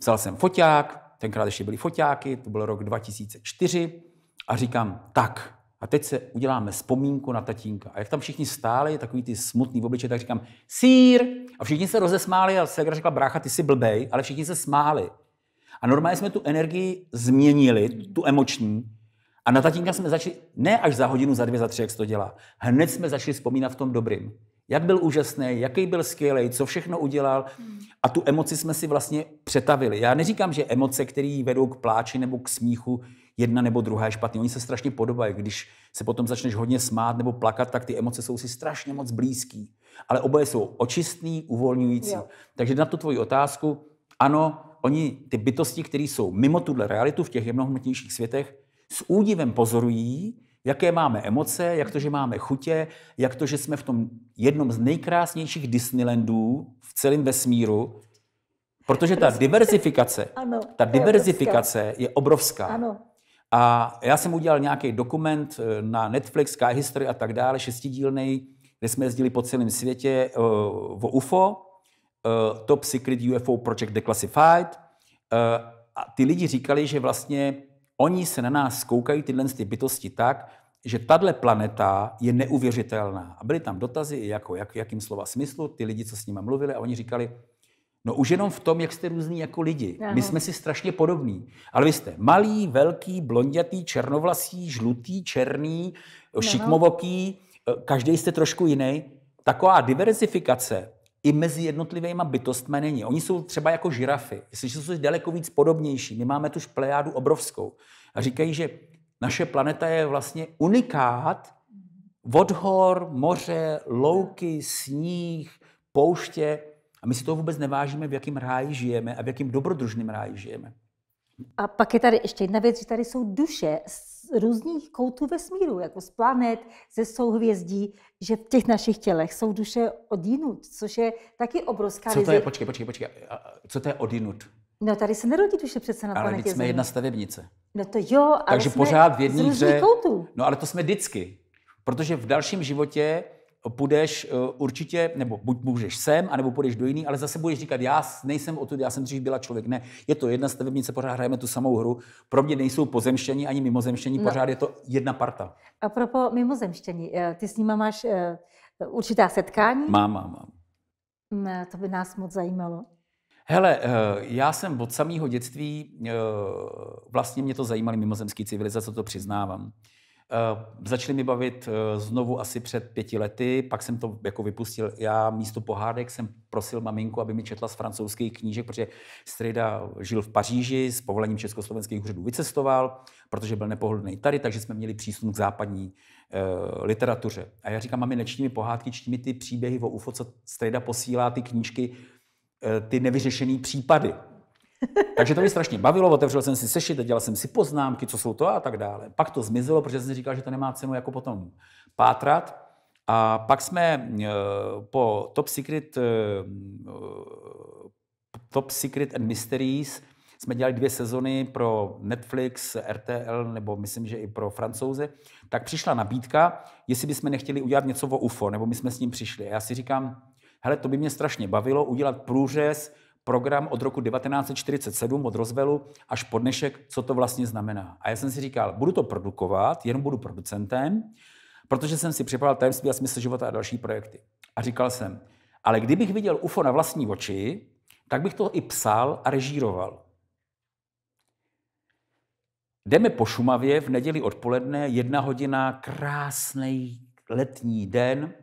Vzal jsem foťák, tenkrát ještě byly foťáky, to byl rok 2004 a říkám, tak, a teď se uděláme vzpomínku na tatínka. A jak tam všichni stáli, takový ty smutný v tak říkám, sír! A všichni se rozesmáli a Segra řekla, brácha, ty jsi blbej, ale všichni se smáli. A normálně jsme tu energii změnili, tu emoční, a na tatínka jsme začali, ne až za hodinu, za dvě, za tři, jak se to dělá, hned jsme začali vzpomínat v tom dobrým. Jak byl úžasný, jaký byl skvělý, co všechno udělal. Hmm. A tu emoci jsme si vlastně přetavili. Já neříkám, že emoce, které vedou k pláči nebo k smíchu, jedna nebo druhá je špatný. Oni se strašně podobají. Když se potom začneš hodně smát nebo plakat, tak ty emoce jsou si strašně moc blízký. Ale oboje jsou očistný, uvolňující. Jo. Takže na tu tvoji otázku, ano, oni, ty bytosti, které jsou mimo tuhle realitu v těch jemnohmotnějších světech, s údivem pozorují, jaké máme emoce, jak to, že máme chutě, jak to, že jsme v tom jednom z nejkrásnějších Disneylandů v celém vesmíru, Protože ta prostě- diverzifikace, ta prostě- diverzifikace je, obrovská. A já jsem udělal nějaký dokument eh, na Netflix, Sky History a tak dále, šestidílnej, kde jsme jezdili po celém světě eh, o UFO Eh, top Secret UFO Project Declassified. Eh, a ty lidi říkali, že vlastně oni se na nás koukají, tyhle ty bytosti, tak, že tahle planeta je neuvěřitelná. A byly tam dotazy, jako jak, jakým slova smyslu, ty lidi, co s nimi mluvili, a oni říkali, No už jenom v tom, jak jste různý jako lidi. Aha. My jsme si strašně podobní. Ale vy jste malý, velký, blondětý, černovlasý, žlutý, černý, šikmovoký, eh, každý jste trošku jiný. Taková diverzifikace i mezi jednotlivými bytostmi není. Oni jsou třeba jako žirafy, jestliže jsou daleko víc podobnější. My máme tu šplejádu obrovskou. A říkají, že naše planeta je vlastně unikát od hor, moře, louky, sníh, pouště. A my si to vůbec nevážíme, v jakém ráji žijeme a v jakém dobrodružném ráji žijeme. A pak je tady ještě jedna věc, že tady jsou duše z různých koutů vesmíru, jako z planet, ze souhvězdí, že v těch našich tělech jsou duše odinut, což je taky obrovská Co to je? Počkej, počkej, počkej. Co to je odinut? No tady se nerodí duše přece na planetě Ale jsme jedna stavebnice. No to jo, ale Takže jsme pořád v jedný z hře... koutů. No ale to jsme vždycky. Protože v dalším životě půjdeš eh, určitě, nebo buď můžeš sem, anebo půjdeš do jiný, ale zase budeš říkat, já nejsem to, já jsem dřív byla člověk. Ne, je to jedna stavebnice, pořád hrajeme tu samou hru. Pro mě nejsou pozemštění ani mimozemštění, no. pořád je to jedna parta. A propo mimozemštění, eh, ty s nima máš eh, určitá setkání? Mám, mám, mám. Mm, to by nás moc zajímalo. Hele, já jsem od samého dětství, vlastně mě to zajímaly mimozemské civilizace, to přiznávám. Eh, začali mi bavit eh, znovu asi před pěti lety, pak jsem to jako vypustil. Já místo pohádek jsem prosil maminku, aby mi četla z francouzských knížek, protože Strejda žil v Paříži, s povolením československých úřadů vycestoval, protože byl nepohodlný tady, takže jsme měli přísun k západní e, literatuře. A já říkám, mami, nečti mi pohádky, čti mi ty příběhy o UFO, co Strejda posílá, ty knížky, e, ty nevyřešené případy. Takže to mě strašně bavilo, otevřel jsem si sešit, dělal jsem si poznámky, co jsou to a tak dále. Pak to zmizelo, protože jsem si říkal, že to nemá cenu jako potom pátrat. A pak jsme e, po Top Secret, e, e, Top Secret and Mysteries jsme dělali dvě sezony pro Netflix, RTL, nebo myslím, že i pro francouze, tak přišla nabídka, jestli bychom nechtěli udělat něco o UFO, nebo my jsme s ním přišli. Já si říkám, hele, to by mě strašně bavilo udělat průřez program od roku 1947, od Rozvelu až po dnešek, co to vlastně znamená. A já jsem si říkal, budu to produkovat, jenom budu producentem, protože jsem si připravil tajemství a smysl života a další projekty. A říkal jsem, ale kdybych viděl UFO na vlastní oči, tak bych to i psal a režíroval. Jdeme po Šumavě v neděli odpoledne, jedna hodina, krásný letní den.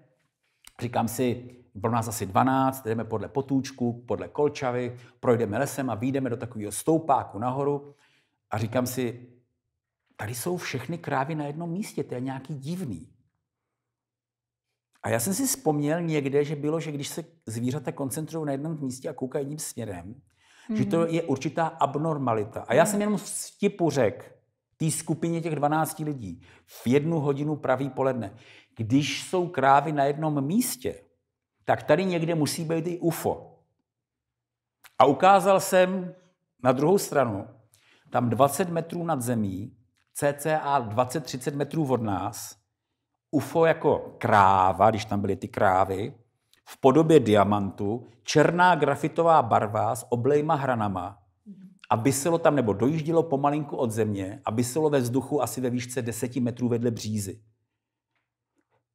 Říkám si, pro nás asi 12, jdeme podle potůčku, podle kolčavy, projdeme lesem a výjdeme do takového stoupáku nahoru a říkám si, tady jsou všechny krávy na jednom místě, to je nějaký divný. A já jsem si vzpomněl někde, že bylo, že když se zvířata koncentrují na jednom místě a koukají jedním směrem, mm-hmm. že to mhm. je určitá abnormalita. A já jsem jenom v vtipu řekl té skupině těch 12 lidí v jednu hodinu pravý poledne, když jsou krávy na jednom místě, tak tady někde musí být i UFO. A ukázal jsem na druhou stranu, tam 20 metrů nad zemí, cca 20-30 metrů od nás, UFO jako kráva, když tam byly ty krávy, v podobě diamantu, černá grafitová barva s oblejma hranama a vyselo tam, nebo dojíždělo pomalinku od země a vyselo ve vzduchu asi ve výšce 10 metrů vedle břízy.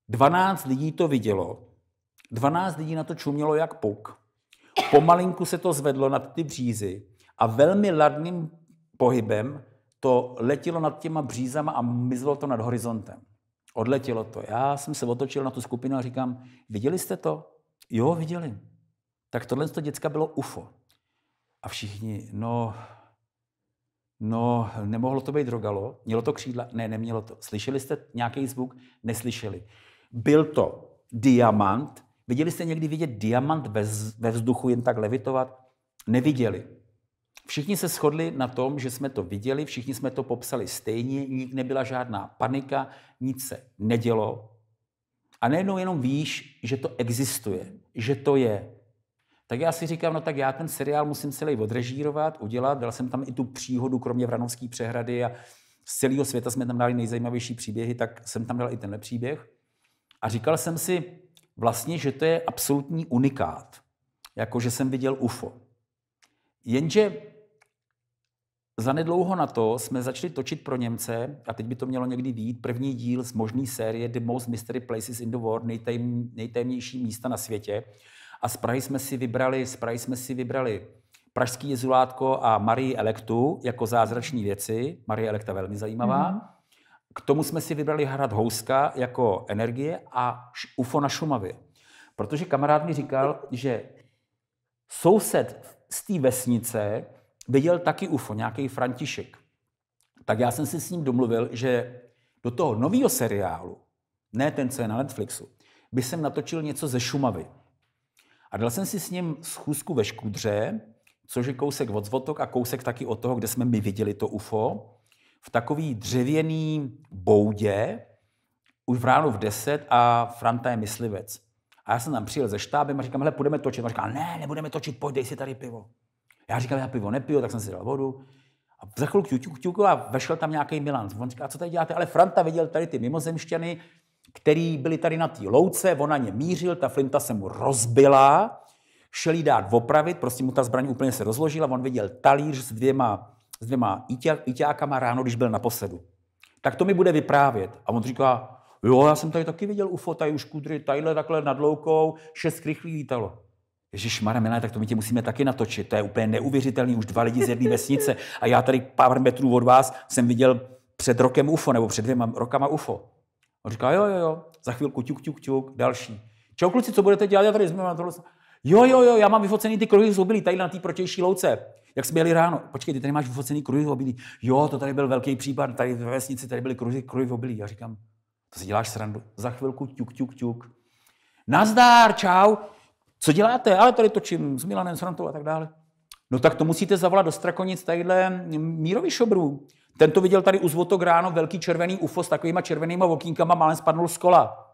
12 lidí to vidělo 12 lidí na to čumělo jak puk. Pomalinku se to zvedlo nad ty břízy a velmi ladným pohybem to letělo nad těma břízama a mizelo to nad horizontem. Odletělo to. Já jsem se otočil na tu skupinu a říkám, viděli jste to? Jo, viděli. Tak tohle to děcka bylo UFO. A všichni, no, no, nemohlo to být drogalo, mělo to křídla, ne, nemělo to. Slyšeli jste nějaký zvuk? Neslyšeli. Byl to diamant, Viděli jste někdy vidět diamant ve vzduchu jen tak levitovat? Neviděli. Všichni se shodli na tom, že jsme to viděli, všichni jsme to popsali stejně, nik nebyla žádná panika, nic se nedělo. A nejenom jenom víš, že to existuje, že to je. Tak já si říkám, no tak já ten seriál musím celý odrežírovat, udělat, dal jsem tam i tu příhodu, kromě Vranovské přehrady a z celého světa jsme tam dali nejzajímavější příběhy, tak jsem tam dal i tenhle příběh. A říkal jsem si, vlastně, že to je absolutní unikát, jako že jsem viděl UFO. Jenže zanedlouho na to jsme začali točit pro Němce, a teď by to mělo někdy výjít, první díl z možné série The Most Mystery Places in the World, nejtajm, nejtajemnější místa na světě. A z Prahy jsme si vybrali, z Prahy jsme si vybrali Pražský jezulátko a Marie Elektu jako zázrační věci. Marie Elekta velmi zajímavá. Mm-hmm. K tomu jsme si vybrali hrad Houska jako energie a UFO na Šumavě. Protože kamarád mi říkal, že soused z té vesnice viděl taky UFO, nějaký František. Tak já jsem si s ním domluvil, že do toho nového seriálu, ne ten, co je na Netflixu, by jsem natočil něco ze Šumavy. A dal jsem si s ním schůzku ve Škudře, což je kousek od Zvotok a kousek taky od toho, kde jsme my viděli to UFO v takový dřevěný boudě, už v ráno v 10 a Franta je myslivec. A já jsem tam přijel ze štábem a říkám, hele, půjdeme točit. A říká, ne, nebudeme točit, pojď, dej si tady pivo. Já říkal, já pivo nepiju, tak jsem si dal vodu. A za chvilku ťuk, ťuk, a vešel tam nějaký Milan. On říká, co tady děláte? Ale Franta viděl tady ty mimozemšťany, který byli tady na té louce, on na ně mířil, ta flinta se mu rozbila, šel jí dát opravit, prostě mu ta zbraň úplně se rozložila, on viděl talíř s dvěma s dvěma iťákama ráno, když byl na posedu. Tak to mi bude vyprávět. A on říká, jo, já jsem tady taky viděl UFO, tady už kudry, tadyhle takhle nad loukou, šest rychlých lítalo. Ježíš Mara, tak to my tě musíme taky natočit. To je úplně neuvěřitelný, už dva lidi z jedné vesnice. A já tady pár metrů od vás jsem viděl před rokem UFO, nebo před dvěma rokama UFO. On říká, jo, jo, jo, za chvilku ťuk, ťuk, ťuk, další. Čau kluci, co budete dělat? Já tady jsme na tohle. Jo, jo, jo, já mám vyfocený ty kruhy z obilí, tady na té protější louce. Jak jsme jeli ráno? Počkej, ty tady máš vyfocený kruhy v obilí. Jo, to tady byl velký případ, tady ve vesnici tady byly kruhy, kruhy v obilí. Já říkám, to si děláš srandu. Za chvilku tuk, tuk, tuk. Nazdár, čau. Co děláte? Ale tady točím s Milanem, s Rantou a tak dále. No tak to musíte zavolat do Strakonic tadyhle Mírovi šobru. Ten to viděl tady u ráno velký červený UFO s takovýma červenýma okýnkama, málem spadnul z kola.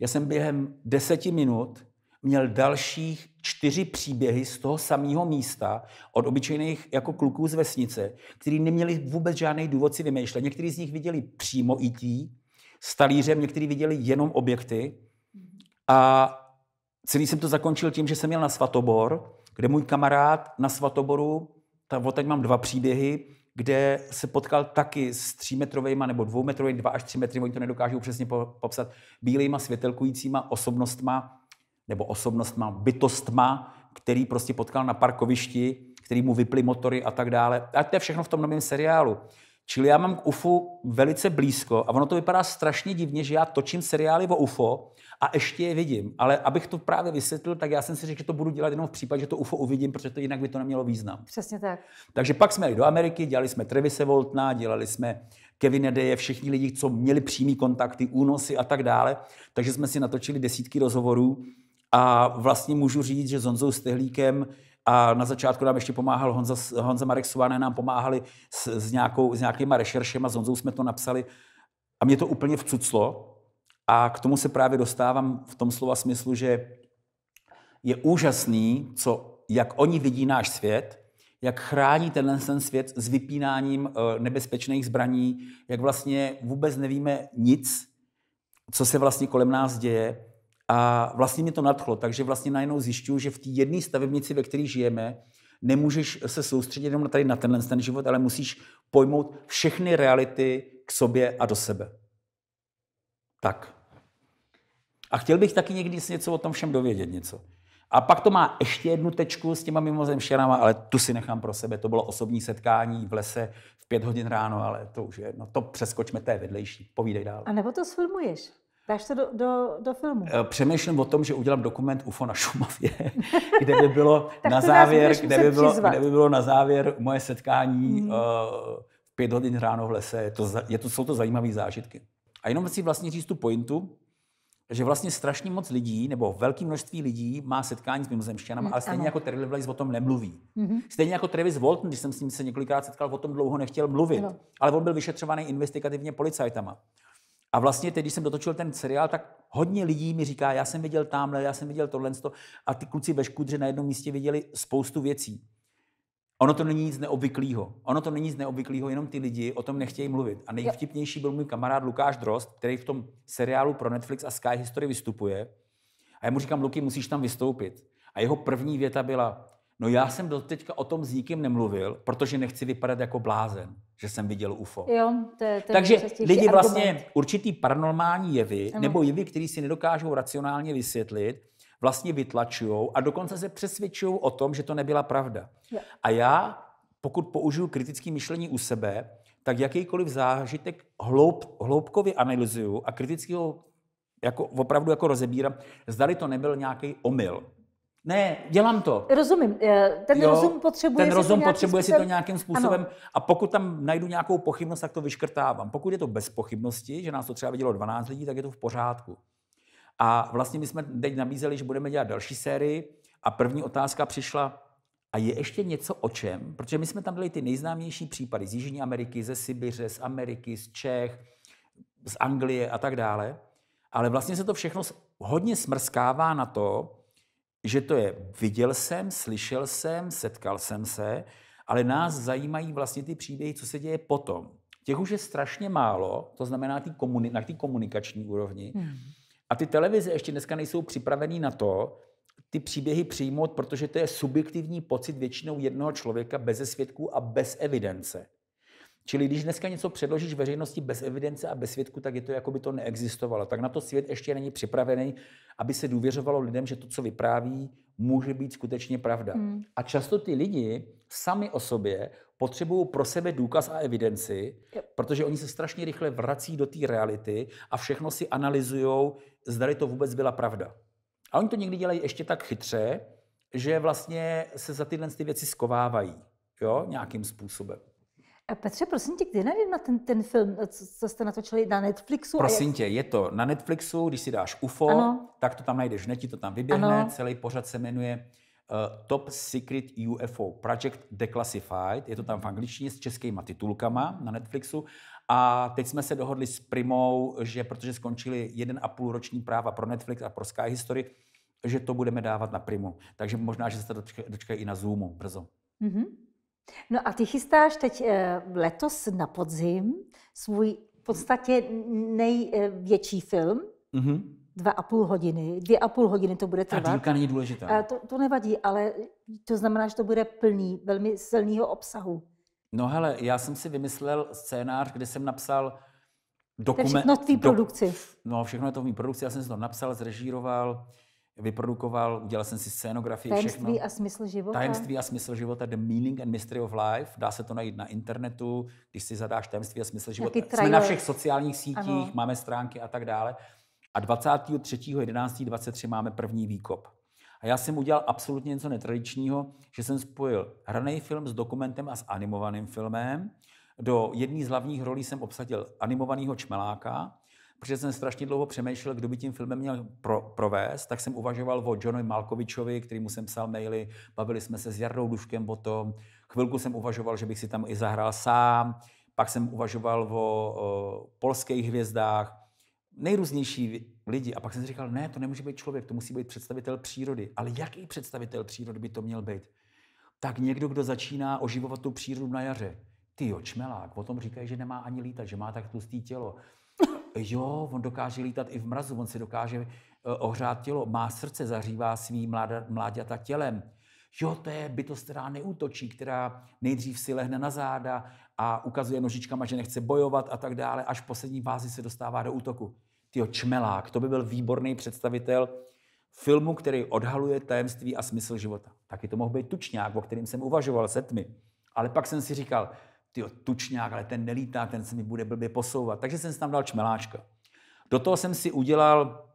Já jsem během deseti minut měl dalších čtyři příběhy z toho samého místa od obyčejných jako kluků z vesnice, kteří neměli vůbec žádný důvod si vymýšlet. Někteří z nich viděli přímo IT s talířem, někteří viděli jenom objekty. A celý jsem to zakončil tím, že jsem měl na Svatobor, kde můj kamarád na Svatoboru, ta, teď mám dva příběhy, kde se potkal taky s třímetrovými nebo dvoumetrovými, dva až tři metry, oni to nedokážou přesně popsat, bílejma světelkujícíma osobnostma, nebo osobnostma, bytostma, který prostě potkal na parkovišti, který mu vyply motory a tak dále. A to je všechno v tom novém seriálu. Čili já mám k UFO velice blízko a ono to vypadá strašně divně, že já točím seriály o UFO a ještě je vidím. Ale abych to právě vysvětlil, tak já jsem si řekl, že to budu dělat jenom v případě, že to UFO uvidím, protože to jinak by to nemělo význam. Přesně tak. Takže pak jsme jeli do Ameriky, dělali jsme Trevise Voltna, dělali jsme Kevin Deje, všichni lidi, co měli přímý kontakty, únosy a tak dále. Takže jsme si natočili desítky rozhovorů a vlastně můžu říct, že s Honzou Stehlíkem a na začátku nám ještě pomáhal Honza, Honza Marek Suváne, nám pomáhali s, s, nějakou, s nějakýma rešeršema, s Honzou jsme to napsali. A mě to úplně vcuclo. A k tomu se právě dostávám v tom slova smyslu, že je úžasný, co, jak oni vidí náš svět, jak chrání tenhle ten svět s vypínáním eh, nebezpečných zbraní, jak vlastně vůbec nevíme nic, co se vlastně kolem nás děje a vlastně mě to nadchlo, takže vlastně najednou zjišťuju, že v té jedné stavebnici, ve které žijeme, nemůžeš se soustředit jenom tady na tenhle ten život, ale musíš pojmout všechny reality k sobě a do sebe. Tak. A chtěl bych taky někdy si něco o tom všem dovědět něco. A pak to má ještě jednu tečku s těma mimozemšťanama, ale tu si nechám pro sebe. To bylo osobní setkání v lese v pět hodin ráno, ale to už je, no to přeskočme, to je vedlejší. Povídej dál. A nebo to sfilmuješ? Dáš se do, do, do filmu? Eh, přemýšlím o tom, že udělám dokument UFO na Šumavě, <laughs> kde by bylo <laughs> na závěr, kde by bylo, kde by bylo na závěr moje setkání mm. uh, pět hodin ráno v lese. Je to, je to, jsou to zajímavé zážitky. A jenom si vlastně říct tu pointu, že vlastně strašně moc lidí, nebo velké množství lidí má setkání s mimozemšťanama, mm, ale stejně ano. jako Terry Lewis o tom nemluví. Mm-hmm. Stejně jako Travis Walton, když jsem s ním se několikrát setkal, o tom dlouho nechtěl mluvit, ano. ale on byl vyšetřovaný investigativně policajtama. A vlastně teď, když jsem dotočil ten seriál, tak hodně lidí mi říká, já jsem viděl tamhle, já jsem viděl tohle, a ty kluci ve Škudře na jednom místě viděli spoustu věcí. Ono to není nic neobvyklého. Ono to není nic neobvyklého, jenom ty lidi o tom nechtějí mluvit. A nejvtipnější byl můj kamarád Lukáš Drost, který v tom seriálu pro Netflix a Sky History vystupuje. A já mu říkám, Luky, musíš tam vystoupit. A jeho první věta byla, No já jsem do teďka o tom s nikým nemluvil, protože nechci vypadat jako blázen, že jsem viděl UFO. Jo, to, je, to Takže lidi vlastně argument. určitý paranormální jevy ano. nebo jevy, které si nedokážou racionálně vysvětlit, vlastně vytlačují a dokonce se přesvědčují o tom, že to nebyla pravda. Jo. A já, pokud použiju kritické myšlení u sebe, tak jakýkoliv zážitek hloub, hloubkově analyzuju a kriticky ho jako, opravdu jako rozebírám, zdali to nebyl nějaký omyl. Ne, dělám to. Rozumím. Ten jo, rozum potřebuje. Ten rozum si potřebuje způsobem... si to nějakým způsobem. Ano. A pokud tam najdu nějakou pochybnost, tak to vyškrtávám. Pokud je to bez pochybnosti, že nás to třeba vidělo 12 lidí, tak je to v pořádku. A vlastně my jsme teď nabízeli, že budeme dělat další sérii. A první otázka přišla, a je ještě něco o čem? Protože my jsme tam dali ty nejznámější případy z Jižní Ameriky, ze Sibiře, z Ameriky, z Čech, z Anglie a tak dále. Ale vlastně se to všechno hodně smrskává na to, že to je viděl jsem, slyšel jsem, setkal jsem se, ale nás zajímají vlastně ty příběhy, co se děje potom. Těch už je strašně málo, to znamená tý komuni- na té komunikační úrovni. Hmm. A ty televize ještě dneska nejsou připravený na to, ty příběhy přijmout, protože to je subjektivní pocit většinou jednoho člověka bez svědků a bez evidence. Čili když dneska něco předložíš veřejnosti bez evidence a bez svědku, tak je to, jako by to neexistovalo. Tak na to svět ještě není připravený, aby se důvěřovalo lidem, že to, co vypráví, může být skutečně pravda. Hmm. A často ty lidi sami o sobě potřebují pro sebe důkaz a evidenci, yep. protože oni se strašně rychle vrací do té reality a všechno si analyzují, zda to vůbec byla pravda. A oni to někdy dělají ještě tak chytře, že vlastně se za tyhle ty věci skovávají jo, nějakým způsobem. Petře, prosím tě, kdy nevím na ten, ten film, co jste natočili na Netflixu? Prosím jak... tě, je to na Netflixu, když si dáš UFO, ano. tak to tam najdeš, hned ti to tam vyběhne, ano. celý pořad se jmenuje uh, Top Secret UFO Project Declassified, je to tam v angličtině s českýma titulkama na Netflixu a teď jsme se dohodli s Primou, že protože skončili jeden a půl roční práva pro Netflix a pro Sky History, že to budeme dávat na Primu. Takže možná, že se to dočkají i na Zoomu brzo. Mm-hmm. No a ty chystáš teď eh, letos na podzim svůj v podstatě největší film. Mm-hmm. Dva a půl hodiny. Dvě a půl hodiny to bude trvat. Ta dílka není důležitá. A eh, to, to nevadí, ale to znamená, že to bude plný, velmi silného obsahu. No hele, já jsem si vymyslel scénář, kde jsem napsal dokument... To je všechno v tvý produkci. Do, no, všechno je to v mý produkci. Já jsem si to napsal, zrežíroval, vyprodukoval, udělal jsem si scénografii, Tajemství všechno. a smysl života. Tajemství a smysl života, The Meaning and Mystery of Life. Dá se to najít na internetu, když si zadáš tajemství a smysl života. Jsme na všech sociálních sítích, ano. máme stránky a tak dále. A 23. máme první výkop. A já jsem udělal absolutně něco netradičního, že jsem spojil hraný film s dokumentem a s animovaným filmem. Do jedné z hlavních rolí jsem obsadil animovaného čmeláka protože jsem strašně dlouho přemýšlel, kdo by tím filmem měl pro, provést, tak jsem uvažoval o Johnovi Malkovičovi, kterýmu jsem psal maily, bavili jsme se s Jardou Duškem o tom, chvilku jsem uvažoval, že bych si tam i zahrál sám, pak jsem uvažoval o, o polských hvězdách, nejrůznější lidi. A pak jsem si říkal, ne, to nemůže být člověk, to musí být představitel přírody. Ale jaký představitel přírody by to měl být? Tak někdo, kdo začíná oživovat tu přírodu na jaře. Ty jo, čmelák, o tom říkají, že nemá ani lítat, že má tak tlustý tělo jo, on dokáže lítat i v mrazu, on si dokáže eh, ohřát tělo, má srdce, zařívá svý mláďata tělem. Jo, to je bytost, která neútočí, která nejdřív si lehne na záda a ukazuje nožičkama, že nechce bojovat a tak dále, až v poslední fázi se dostává do útoku. Tyjo, čmelák, to by byl výborný představitel filmu, který odhaluje tajemství a smysl života. Taky to mohl být tučňák, o kterým jsem uvažoval se tmy. Ale pak jsem si říkal, ty tučňák, ale ten nelítá, ten se mi bude blbě posouvat. Takže jsem si tam dal čmeláčka. Do toho jsem si udělal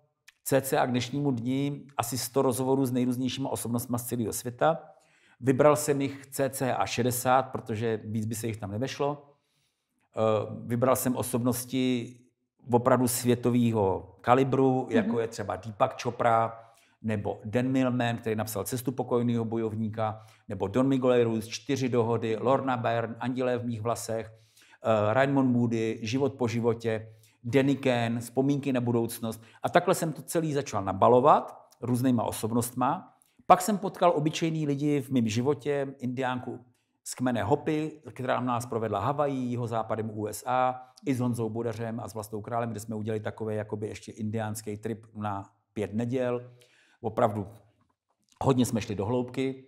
cca k dnešnímu dni asi 100 rozhovorů s nejrůznějšíma osobnostmi z celého světa. Vybral jsem jich cca 60, protože víc by se jich tam nevešlo. Eh, vybral jsem osobnosti opravdu světového kalibru, jako mm-hmm. je třeba Deepak Chopra, nebo Dan Millman, který napsal Cestu pokojného bojovníka, nebo Don Miguel Ruiz, Čtyři dohody, Lorna Byrne, Andělé v mých vlasech, uh, Raymond Moody, Život po životě, Danny Ken, Vzpomínky na budoucnost. A takhle jsem to celý začal nabalovat různýma osobnostma. Pak jsem potkal obyčejný lidi v mém životě, indiánku z kmene Hopi, která nás provedla Havají, jeho západem USA, i s Honzou Budařem a s Vlastou Králem, kde jsme udělali takový jakoby ještě indiánský trip na pět neděl opravdu hodně jsme šli do hloubky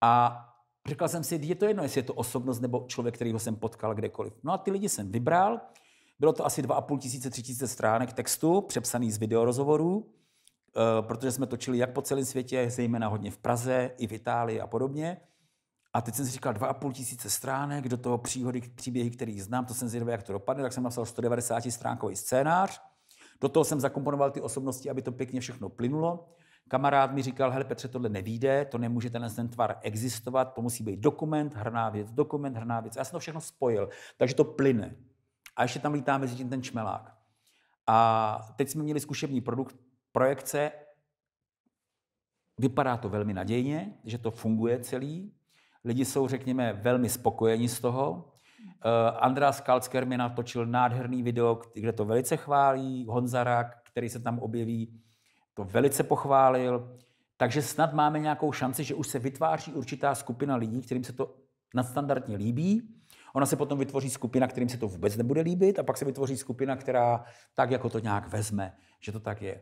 a řekl jsem si, je to jedno, jestli je to osobnost nebo člověk, kterýho jsem potkal kdekoliv. No a ty lidi jsem vybral, bylo to asi 2,5 tisíce, 3 tisíce stránek textu, přepsaný z videorozhovorů, eh, protože jsme točili jak po celém světě, zejména hodně v Praze, i v Itálii a podobně. A teď jsem si říkal 2,5 tisíce stránek do toho příhody, příběhy, který znám, to jsem zvědavý, jak to dopadne, tak jsem napsal 190 stránkový scénář. Do toho jsem zakomponoval ty osobnosti, aby to pěkně všechno plynulo. Kamarád mi říkal, hele Petře, tohle nevíde, to nemůže tenhle ten tvar existovat, to musí být dokument, hrná věc, dokument, hrná věc. Já jsem to všechno spojil, takže to plyne. A ještě tam lítá mezi tím ten čmelák. A teď jsme měli zkušební produkt, projekce. Vypadá to velmi nadějně, že to funguje celý. Lidi jsou, řekněme, velmi spokojeni z toho. Uh, eh, András Kalcker mi natočil nádherný video, kde to velice chválí. Honzarak, který se tam objeví, to velice pochválil. Takže snad máme nějakou šanci, že už se vytváří určitá skupina lidí, kterým se to nadstandardně líbí. Ona se potom vytvoří skupina, kterým se to vůbec nebude líbit a pak se vytvoří skupina, která tak jako to nějak vezme, že to tak je.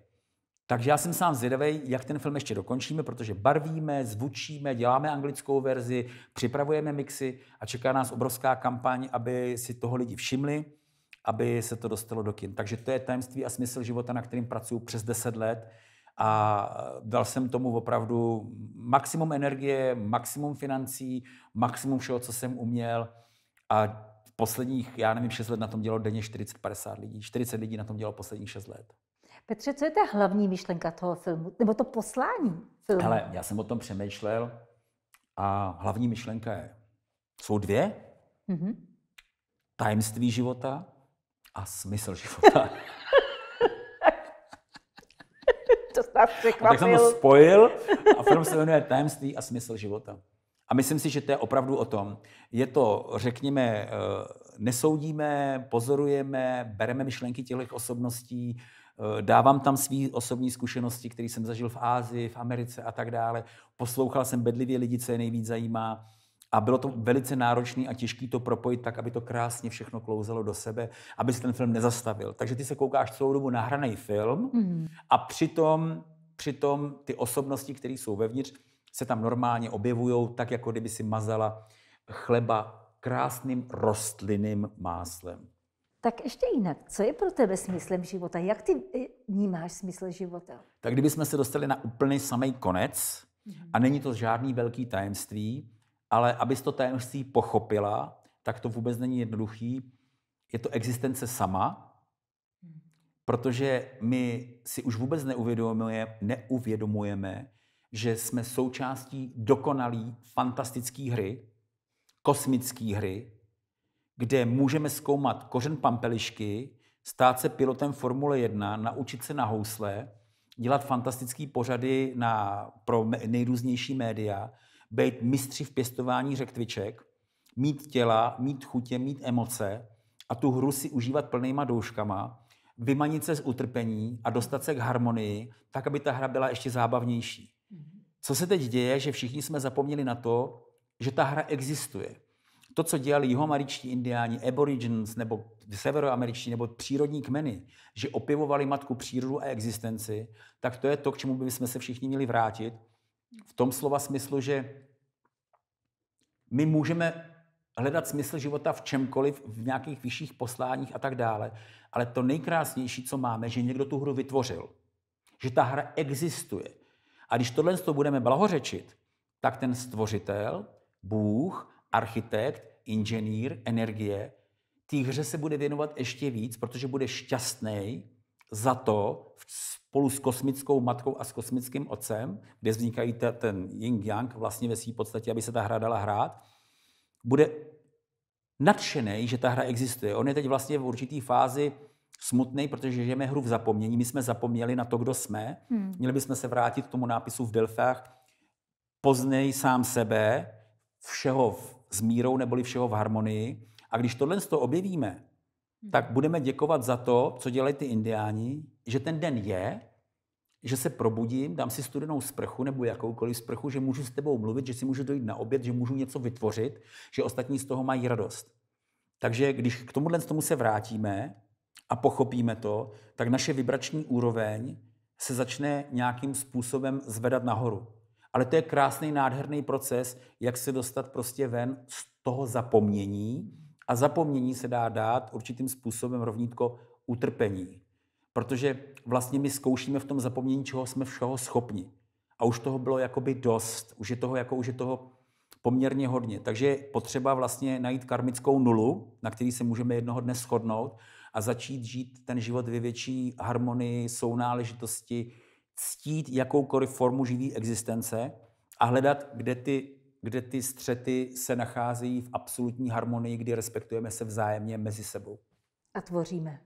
Takže já jsem sám zvědavý, jak ten film ještě dokončíme, protože barvíme, zvučíme, děláme anglickou verzi, připravujeme mixy a čeká nás obrovská kampaň, aby si toho lidi všimli aby se to dostalo do kin. Takže to je tajemství a smysl života, na kterým pracuji přes 10 let a dal jsem tomu opravdu maximum energie, maximum financí, maximum všeho, co jsem uměl a posledních, já nevím, 6 let na tom dělalo denně 40-50 lidí. 40 lidí na tom dělalo posledních 6 let. Petře, co je ta hlavní myšlenka toho filmu, nebo to poslání filmu? Hele, já jsem o tom přemýšlel a hlavní myšlenka je, jsou dvě. Mm-hmm. Tajemství života a smysl života. <laughs> to překvapil. tak jsem to spojil a film se jmenuje Tajemství a smysl života. A myslím si, že to je opravdu o tom. Je to, řekněme, eh, nesoudíme, pozorujeme, bereme myšlenky těch osobností, eh, dávám tam své osobní zkušenosti, které jsem zažil v Ázii, v Americe a tak dále. Poslouchal jsem bedlivě lidi, co je nejvíc zajímá a bylo to velice náročné a těžké to propojit tak, aby to krásně všechno klouzelo do sebe, aby se ten film nezastavil. Takže ty se koukáš celou dobu na hraný film mm. a přitom, přitom ty osobnosti, které jsou vevnitř, se tam normálně objevují, tak jako kdyby si mazala chleba krásným rostlinným máslem. Tak ještě jinak, co je pro tebe smyslem života? Jak ty eh, vnímáš smysl života? Tak kdybychom se dostali na úplný samý konec, mhm. a není to žádný velký tajemství, ale abys to tajemství pochopila, tak to vůbec není jednoduchý. Je to existence sama, protože my si už vůbec neuvědomujeme, neuvědomujeme že jsme součástí dokonalý fantastický hry, kosmické hry, kde můžeme zkoumat kořen pampelišky, stát se pilotem Formule 1, naučit se na housle, dělat fantastické pořady na, pro nejrůznější média být mistři v pěstování řektviček, mít těla, mít chutě, mít emoce a tu hru si užívat plnýma douškama, vymanit se z utrpení a dostat se k harmonii, tak, aby ta hra byla ještě zábavnější. Mhm. Co se teď děje, že všichni jsme zapomněli na to, že ta hra existuje. To, co dělali jihomaričtí indiáni, aborigines nebo severoameričtí nebo přírodní kmeny, že opivovali matku přírodu a existenci, tak to je to, k čemu bychom se všichni měli vrátit v tom slova smyslu, že my můžeme hledat smysl života v čemkoliv, v nějakých vyšších posláních a tak dále, ale to nejkrásnější, co máme, že někdo tu hru vytvořil. Že ta hra existuje. A když tohle toho budeme blahořečit, tak ten stvořitel, Bůh, architekt, inženýr, energie, té hře se bude věnovat ještě víc, protože bude šťastný za to, spolu s kosmickou matkou a s kosmickým otcem, kde vznikají ta, ten yin-yang vlastně ve své podstatě, aby se ta hra dala hrát, bude nadšený, že ta hra existuje. On je teď vlastně v určitý fázi smutný, protože žijeme hru v zapomnění. My jsme zapomněli na to, kdo jsme. Hmm. Měli bychom se vrátit k tomu nápisu v Delfách. Poznej sám sebe, všeho v, s mírou neboli všeho v harmonii. A když tohle z toho objevíme, hmm. tak budeme děkovat za to, co dělají ty indiáni, že ten den je, že se probudím, dám si studenou sprchu nebo jakoukoliv sprchu, že můžu s tebou mluvit, že si můžu dojít na oběd, že můžu něco vytvořit, že ostatní z toho mají radost. Takže když k tomuhle tomu se vrátíme a pochopíme to, tak naše vibrační úroveň se začne nějakým způsobem zvedat nahoru. Ale to je krásný, nádherný proces, jak se dostat prostě ven z toho zapomnění. A zapomnění se dá dát určitým způsobem rovnítko utrpení. Protože vlastně my zkoušíme v tom zapomnění, čeho jsme všeho schopni. A už toho bylo jakoby dost, už je toho, jako už je toho poměrně hodně. Takže je potřeba vlastně najít karmickou nulu, na který se můžeme jednoho dne shodnout a začít žít ten život ve větší harmonii, sounáležitosti, ctít jakoukoliv formu živý existence a hledat, kde ty, kde ty střety se nacházejí v absolutní harmonii, kdy respektujeme se vzájemně mezi sebou. A tvoříme.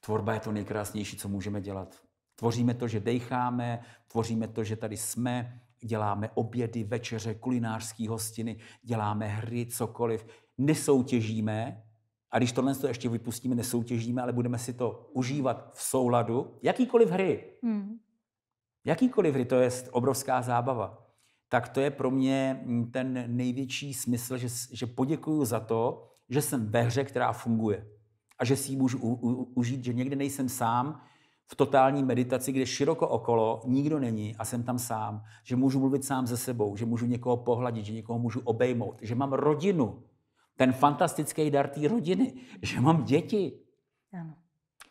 Tvorba je to nejkrásnější, co můžeme dělat. Tvoříme to, že dejcháme, tvoříme to, že tady jsme, děláme obědy, večeře, kulinářské hostiny, děláme hry, cokoliv. Nesoutěžíme, a když tohle to ještě vypustíme, nesoutěžíme, ale budeme si to užívat v souladu, jakýkoliv hry, hmm. jakýkoliv hry, to je obrovská zábava, tak to je pro mě mm, ten největší smysl, že, že poděkuju za to, že jsem ve hře, která funguje a že si ji můžu u, u, užít, že někde nejsem sám v totální meditaci, kde široko okolo nikdo není a jsem tam sám, že můžu mluvit sám se sebou, že můžu někoho pohladit, že někoho můžu obejmout, že mám rodinu, ten fantastický dar té rodiny, že mám děti, ano.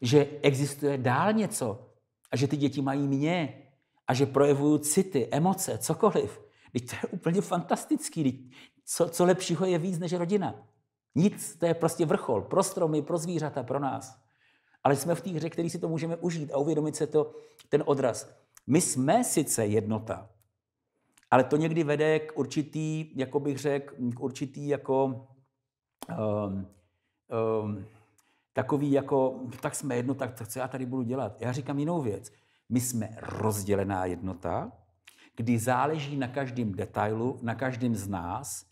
že existuje dál něco a že ty děti mají mě a že projevuju city, emoce, cokoliv. Teď to je úplně fantastický. Co, co lepšího je víc než rodina? Nic, to je prostě vrchol pro stromy, pro zvířata, pro nás. Ale jsme v té hře, který si to můžeme užít a uvědomit se to, ten odraz. My jsme sice jednota, ale to někdy vede k určitý, jako bych řekl, k určitý jako um, um, takový jako, tak jsme jedno, tak, tak co já tady budu dělat? Já říkám jinou věc. My jsme rozdělená jednota, kdy záleží na každém detailu, na každém z nás,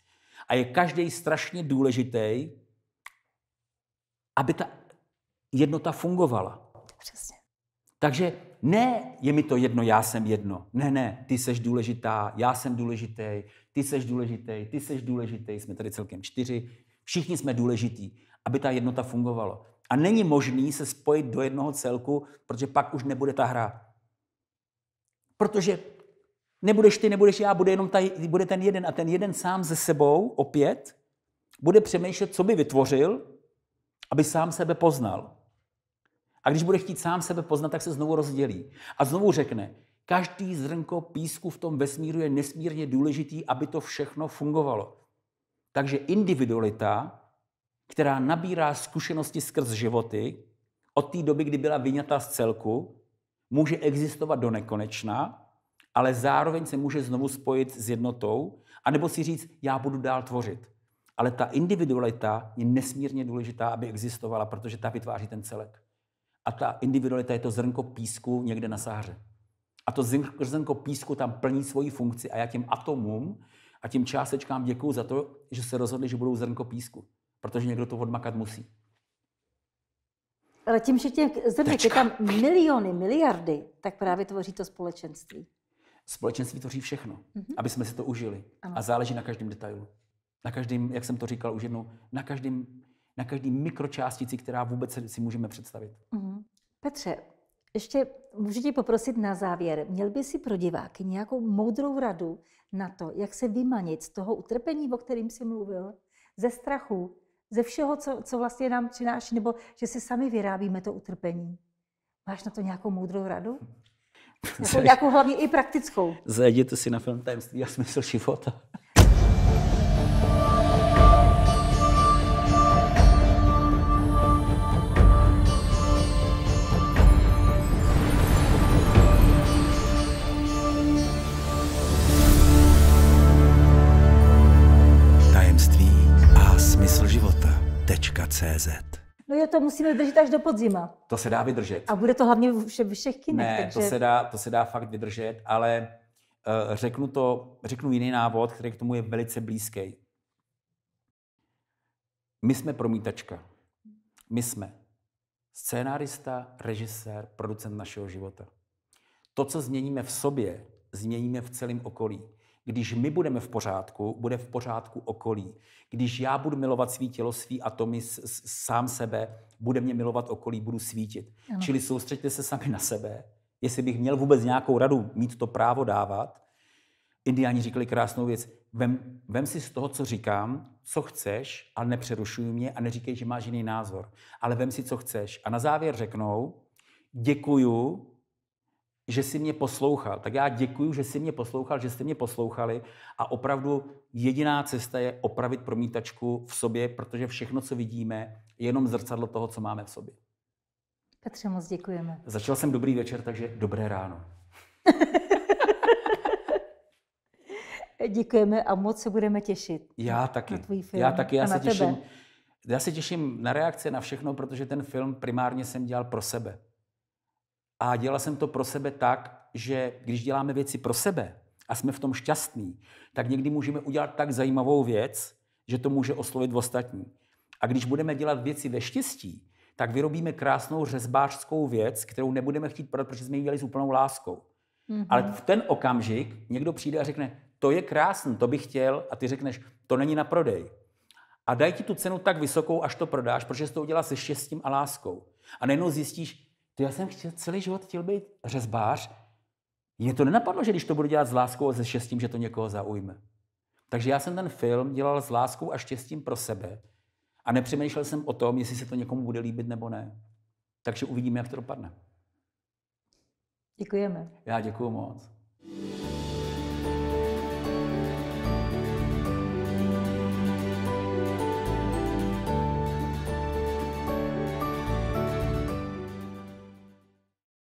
a je každý strašně důležitý, aby ta jednota fungovala. Přesně. Takže ne, je mi to jedno, já jsem jedno. Ne, ne, ty seš důležitá, já jsem důležitý, ty seš důležitý, ty seš důležitý, jsme tady celkem čtyři, všichni jsme důležití, aby ta jednota fungovala. A není možný se spojit do jednoho celku, protože pak už nebude ta hra. Protože Nebudeš ty, nebudeš já, bude jenom ta, bude ten jeden a ten jeden sám ze sebou opět bude přemýšlet, co by vytvořil, aby sám sebe poznal. A když bude chtít sám sebe poznat, tak se znovu rozdělí. A znovu řekne, každý zrnko písku v tom vesmíru je nesmírně důležitý, aby to všechno fungovalo. Takže individualita, která nabírá zkušenosti skrz životy, od té doby, kdy byla vyňata z celku, může existovat do nekonečna, ale zároveň se může znovu spojit s jednotou, anebo si říct, já budu dál tvořit. Ale ta individualita je nesmírně důležitá, aby existovala, protože ta vytváří ten celek. A ta individualita je to zrnko písku někde na Sahaře. A to zrnko písku tam plní svoji funkci a já těm atomům a tím částečkám děkuju za to, že se rozhodli, že budou zrnko písku, protože někdo to odmakat musí. Ale tím, že těch zrnek je tam miliony, miliardy, tak právě tvoří to společenství. Společenství tvoří všechno, mm-hmm. aby jsme si to užili. Ano. A záleží na každém detailu. Na každém, jak jsem to říkal už jednou, na každém na každý mikročástici, která vůbec si můžeme představit. Mm-hmm. Petře, ještě můžu ti poprosit na závěr. Měl by si pro diváky nějakou moudrou radu na to, jak se vymanit z toho utrpení, o kterým jsi mluvil, ze strachu, ze všeho, co, co vlastně nám přináší, nebo že si sami vyrábíme to utrpení. Máš na to nějakou moudrou radu? <laughs> Jako <laughs> nějakou hlavně i praktickou. Zajděte si na film Tajemství a smysl života. Tajemství a smysl života. CZ No jo, to musíme vydržet až do podzima. To se dá vydržet. A bude to hlavně vše, všech kinech. Ne, takže... to, se dá, to se dá fakt vydržet, ale uh, řeknu, to, řeknu jiný návod, který k tomu je velice blízký. My jsme promítačka. My jsme scénárista, režisér, producent našeho života. To, co změníme v sobě, změníme v celém okolí. Když my budeme v pořádku, bude v pořádku okolí. Když já budu milovat svý tělo, svý atomy, s, s, sám sebe, bude mě milovat okolí, budu svítit. Ano. Čili soustřeďte se sami na sebe. Jestli bych měl vůbec nějakou radu mít to právo dávat, Indiáni říkali krásnou věc, vem, vem si z toho, co říkám, co chceš, ale nepřerušuj mě a neříkej, že máš jiný názor. Ale vem si, co chceš. A na závěr řeknou, děkuju že jsi mě poslouchal. Tak já děkuji, že jsi mě poslouchal, že jste mě poslouchali a opravdu jediná cesta je opravit promítačku v sobě, protože všechno, co vidíme, je jenom zrcadlo toho, co máme v sobě. Petře, moc děkujeme. Začal jsem dobrý večer, takže dobré ráno. <laughs> děkujeme a moc se budeme těšit. Já taky. Na tvůj film. Já taky, já a se těším. Tebe. Já se těším na reakce na všechno, protože ten film primárně jsem dělal pro sebe. A dělal jsem to pro sebe tak, že když děláme věci pro sebe a jsme v tom šťastní, tak někdy můžeme udělat tak zajímavou věc, že to může oslovit ostatní. A když budeme dělat věci ve štěstí, tak vyrobíme krásnou řezbářskou věc, kterou nebudeme chtít prodat, protože jsme ji dělali s úplnou láskou. Mm-hmm. Ale v ten okamžik někdo přijde a řekne, to je krásný, to bych chtěl, a ty řekneš, to není na prodej. A daj ti tu cenu tak vysokou, až to prodáš, protože jsi to udělal se štěstím a láskou. A najednou zjistíš, ty já jsem chtěl, celý život chtěl být řezbář. Mě to nenapadlo, že když to budu dělat s láskou a se štěstím, že to někoho zaujme. Takže já jsem ten film dělal s láskou a štěstím pro sebe a nepřemýšlel jsem o tom, jestli se to někomu bude líbit nebo ne. Takže uvidíme, jak to dopadne. Děkujeme. Já děkuji moc.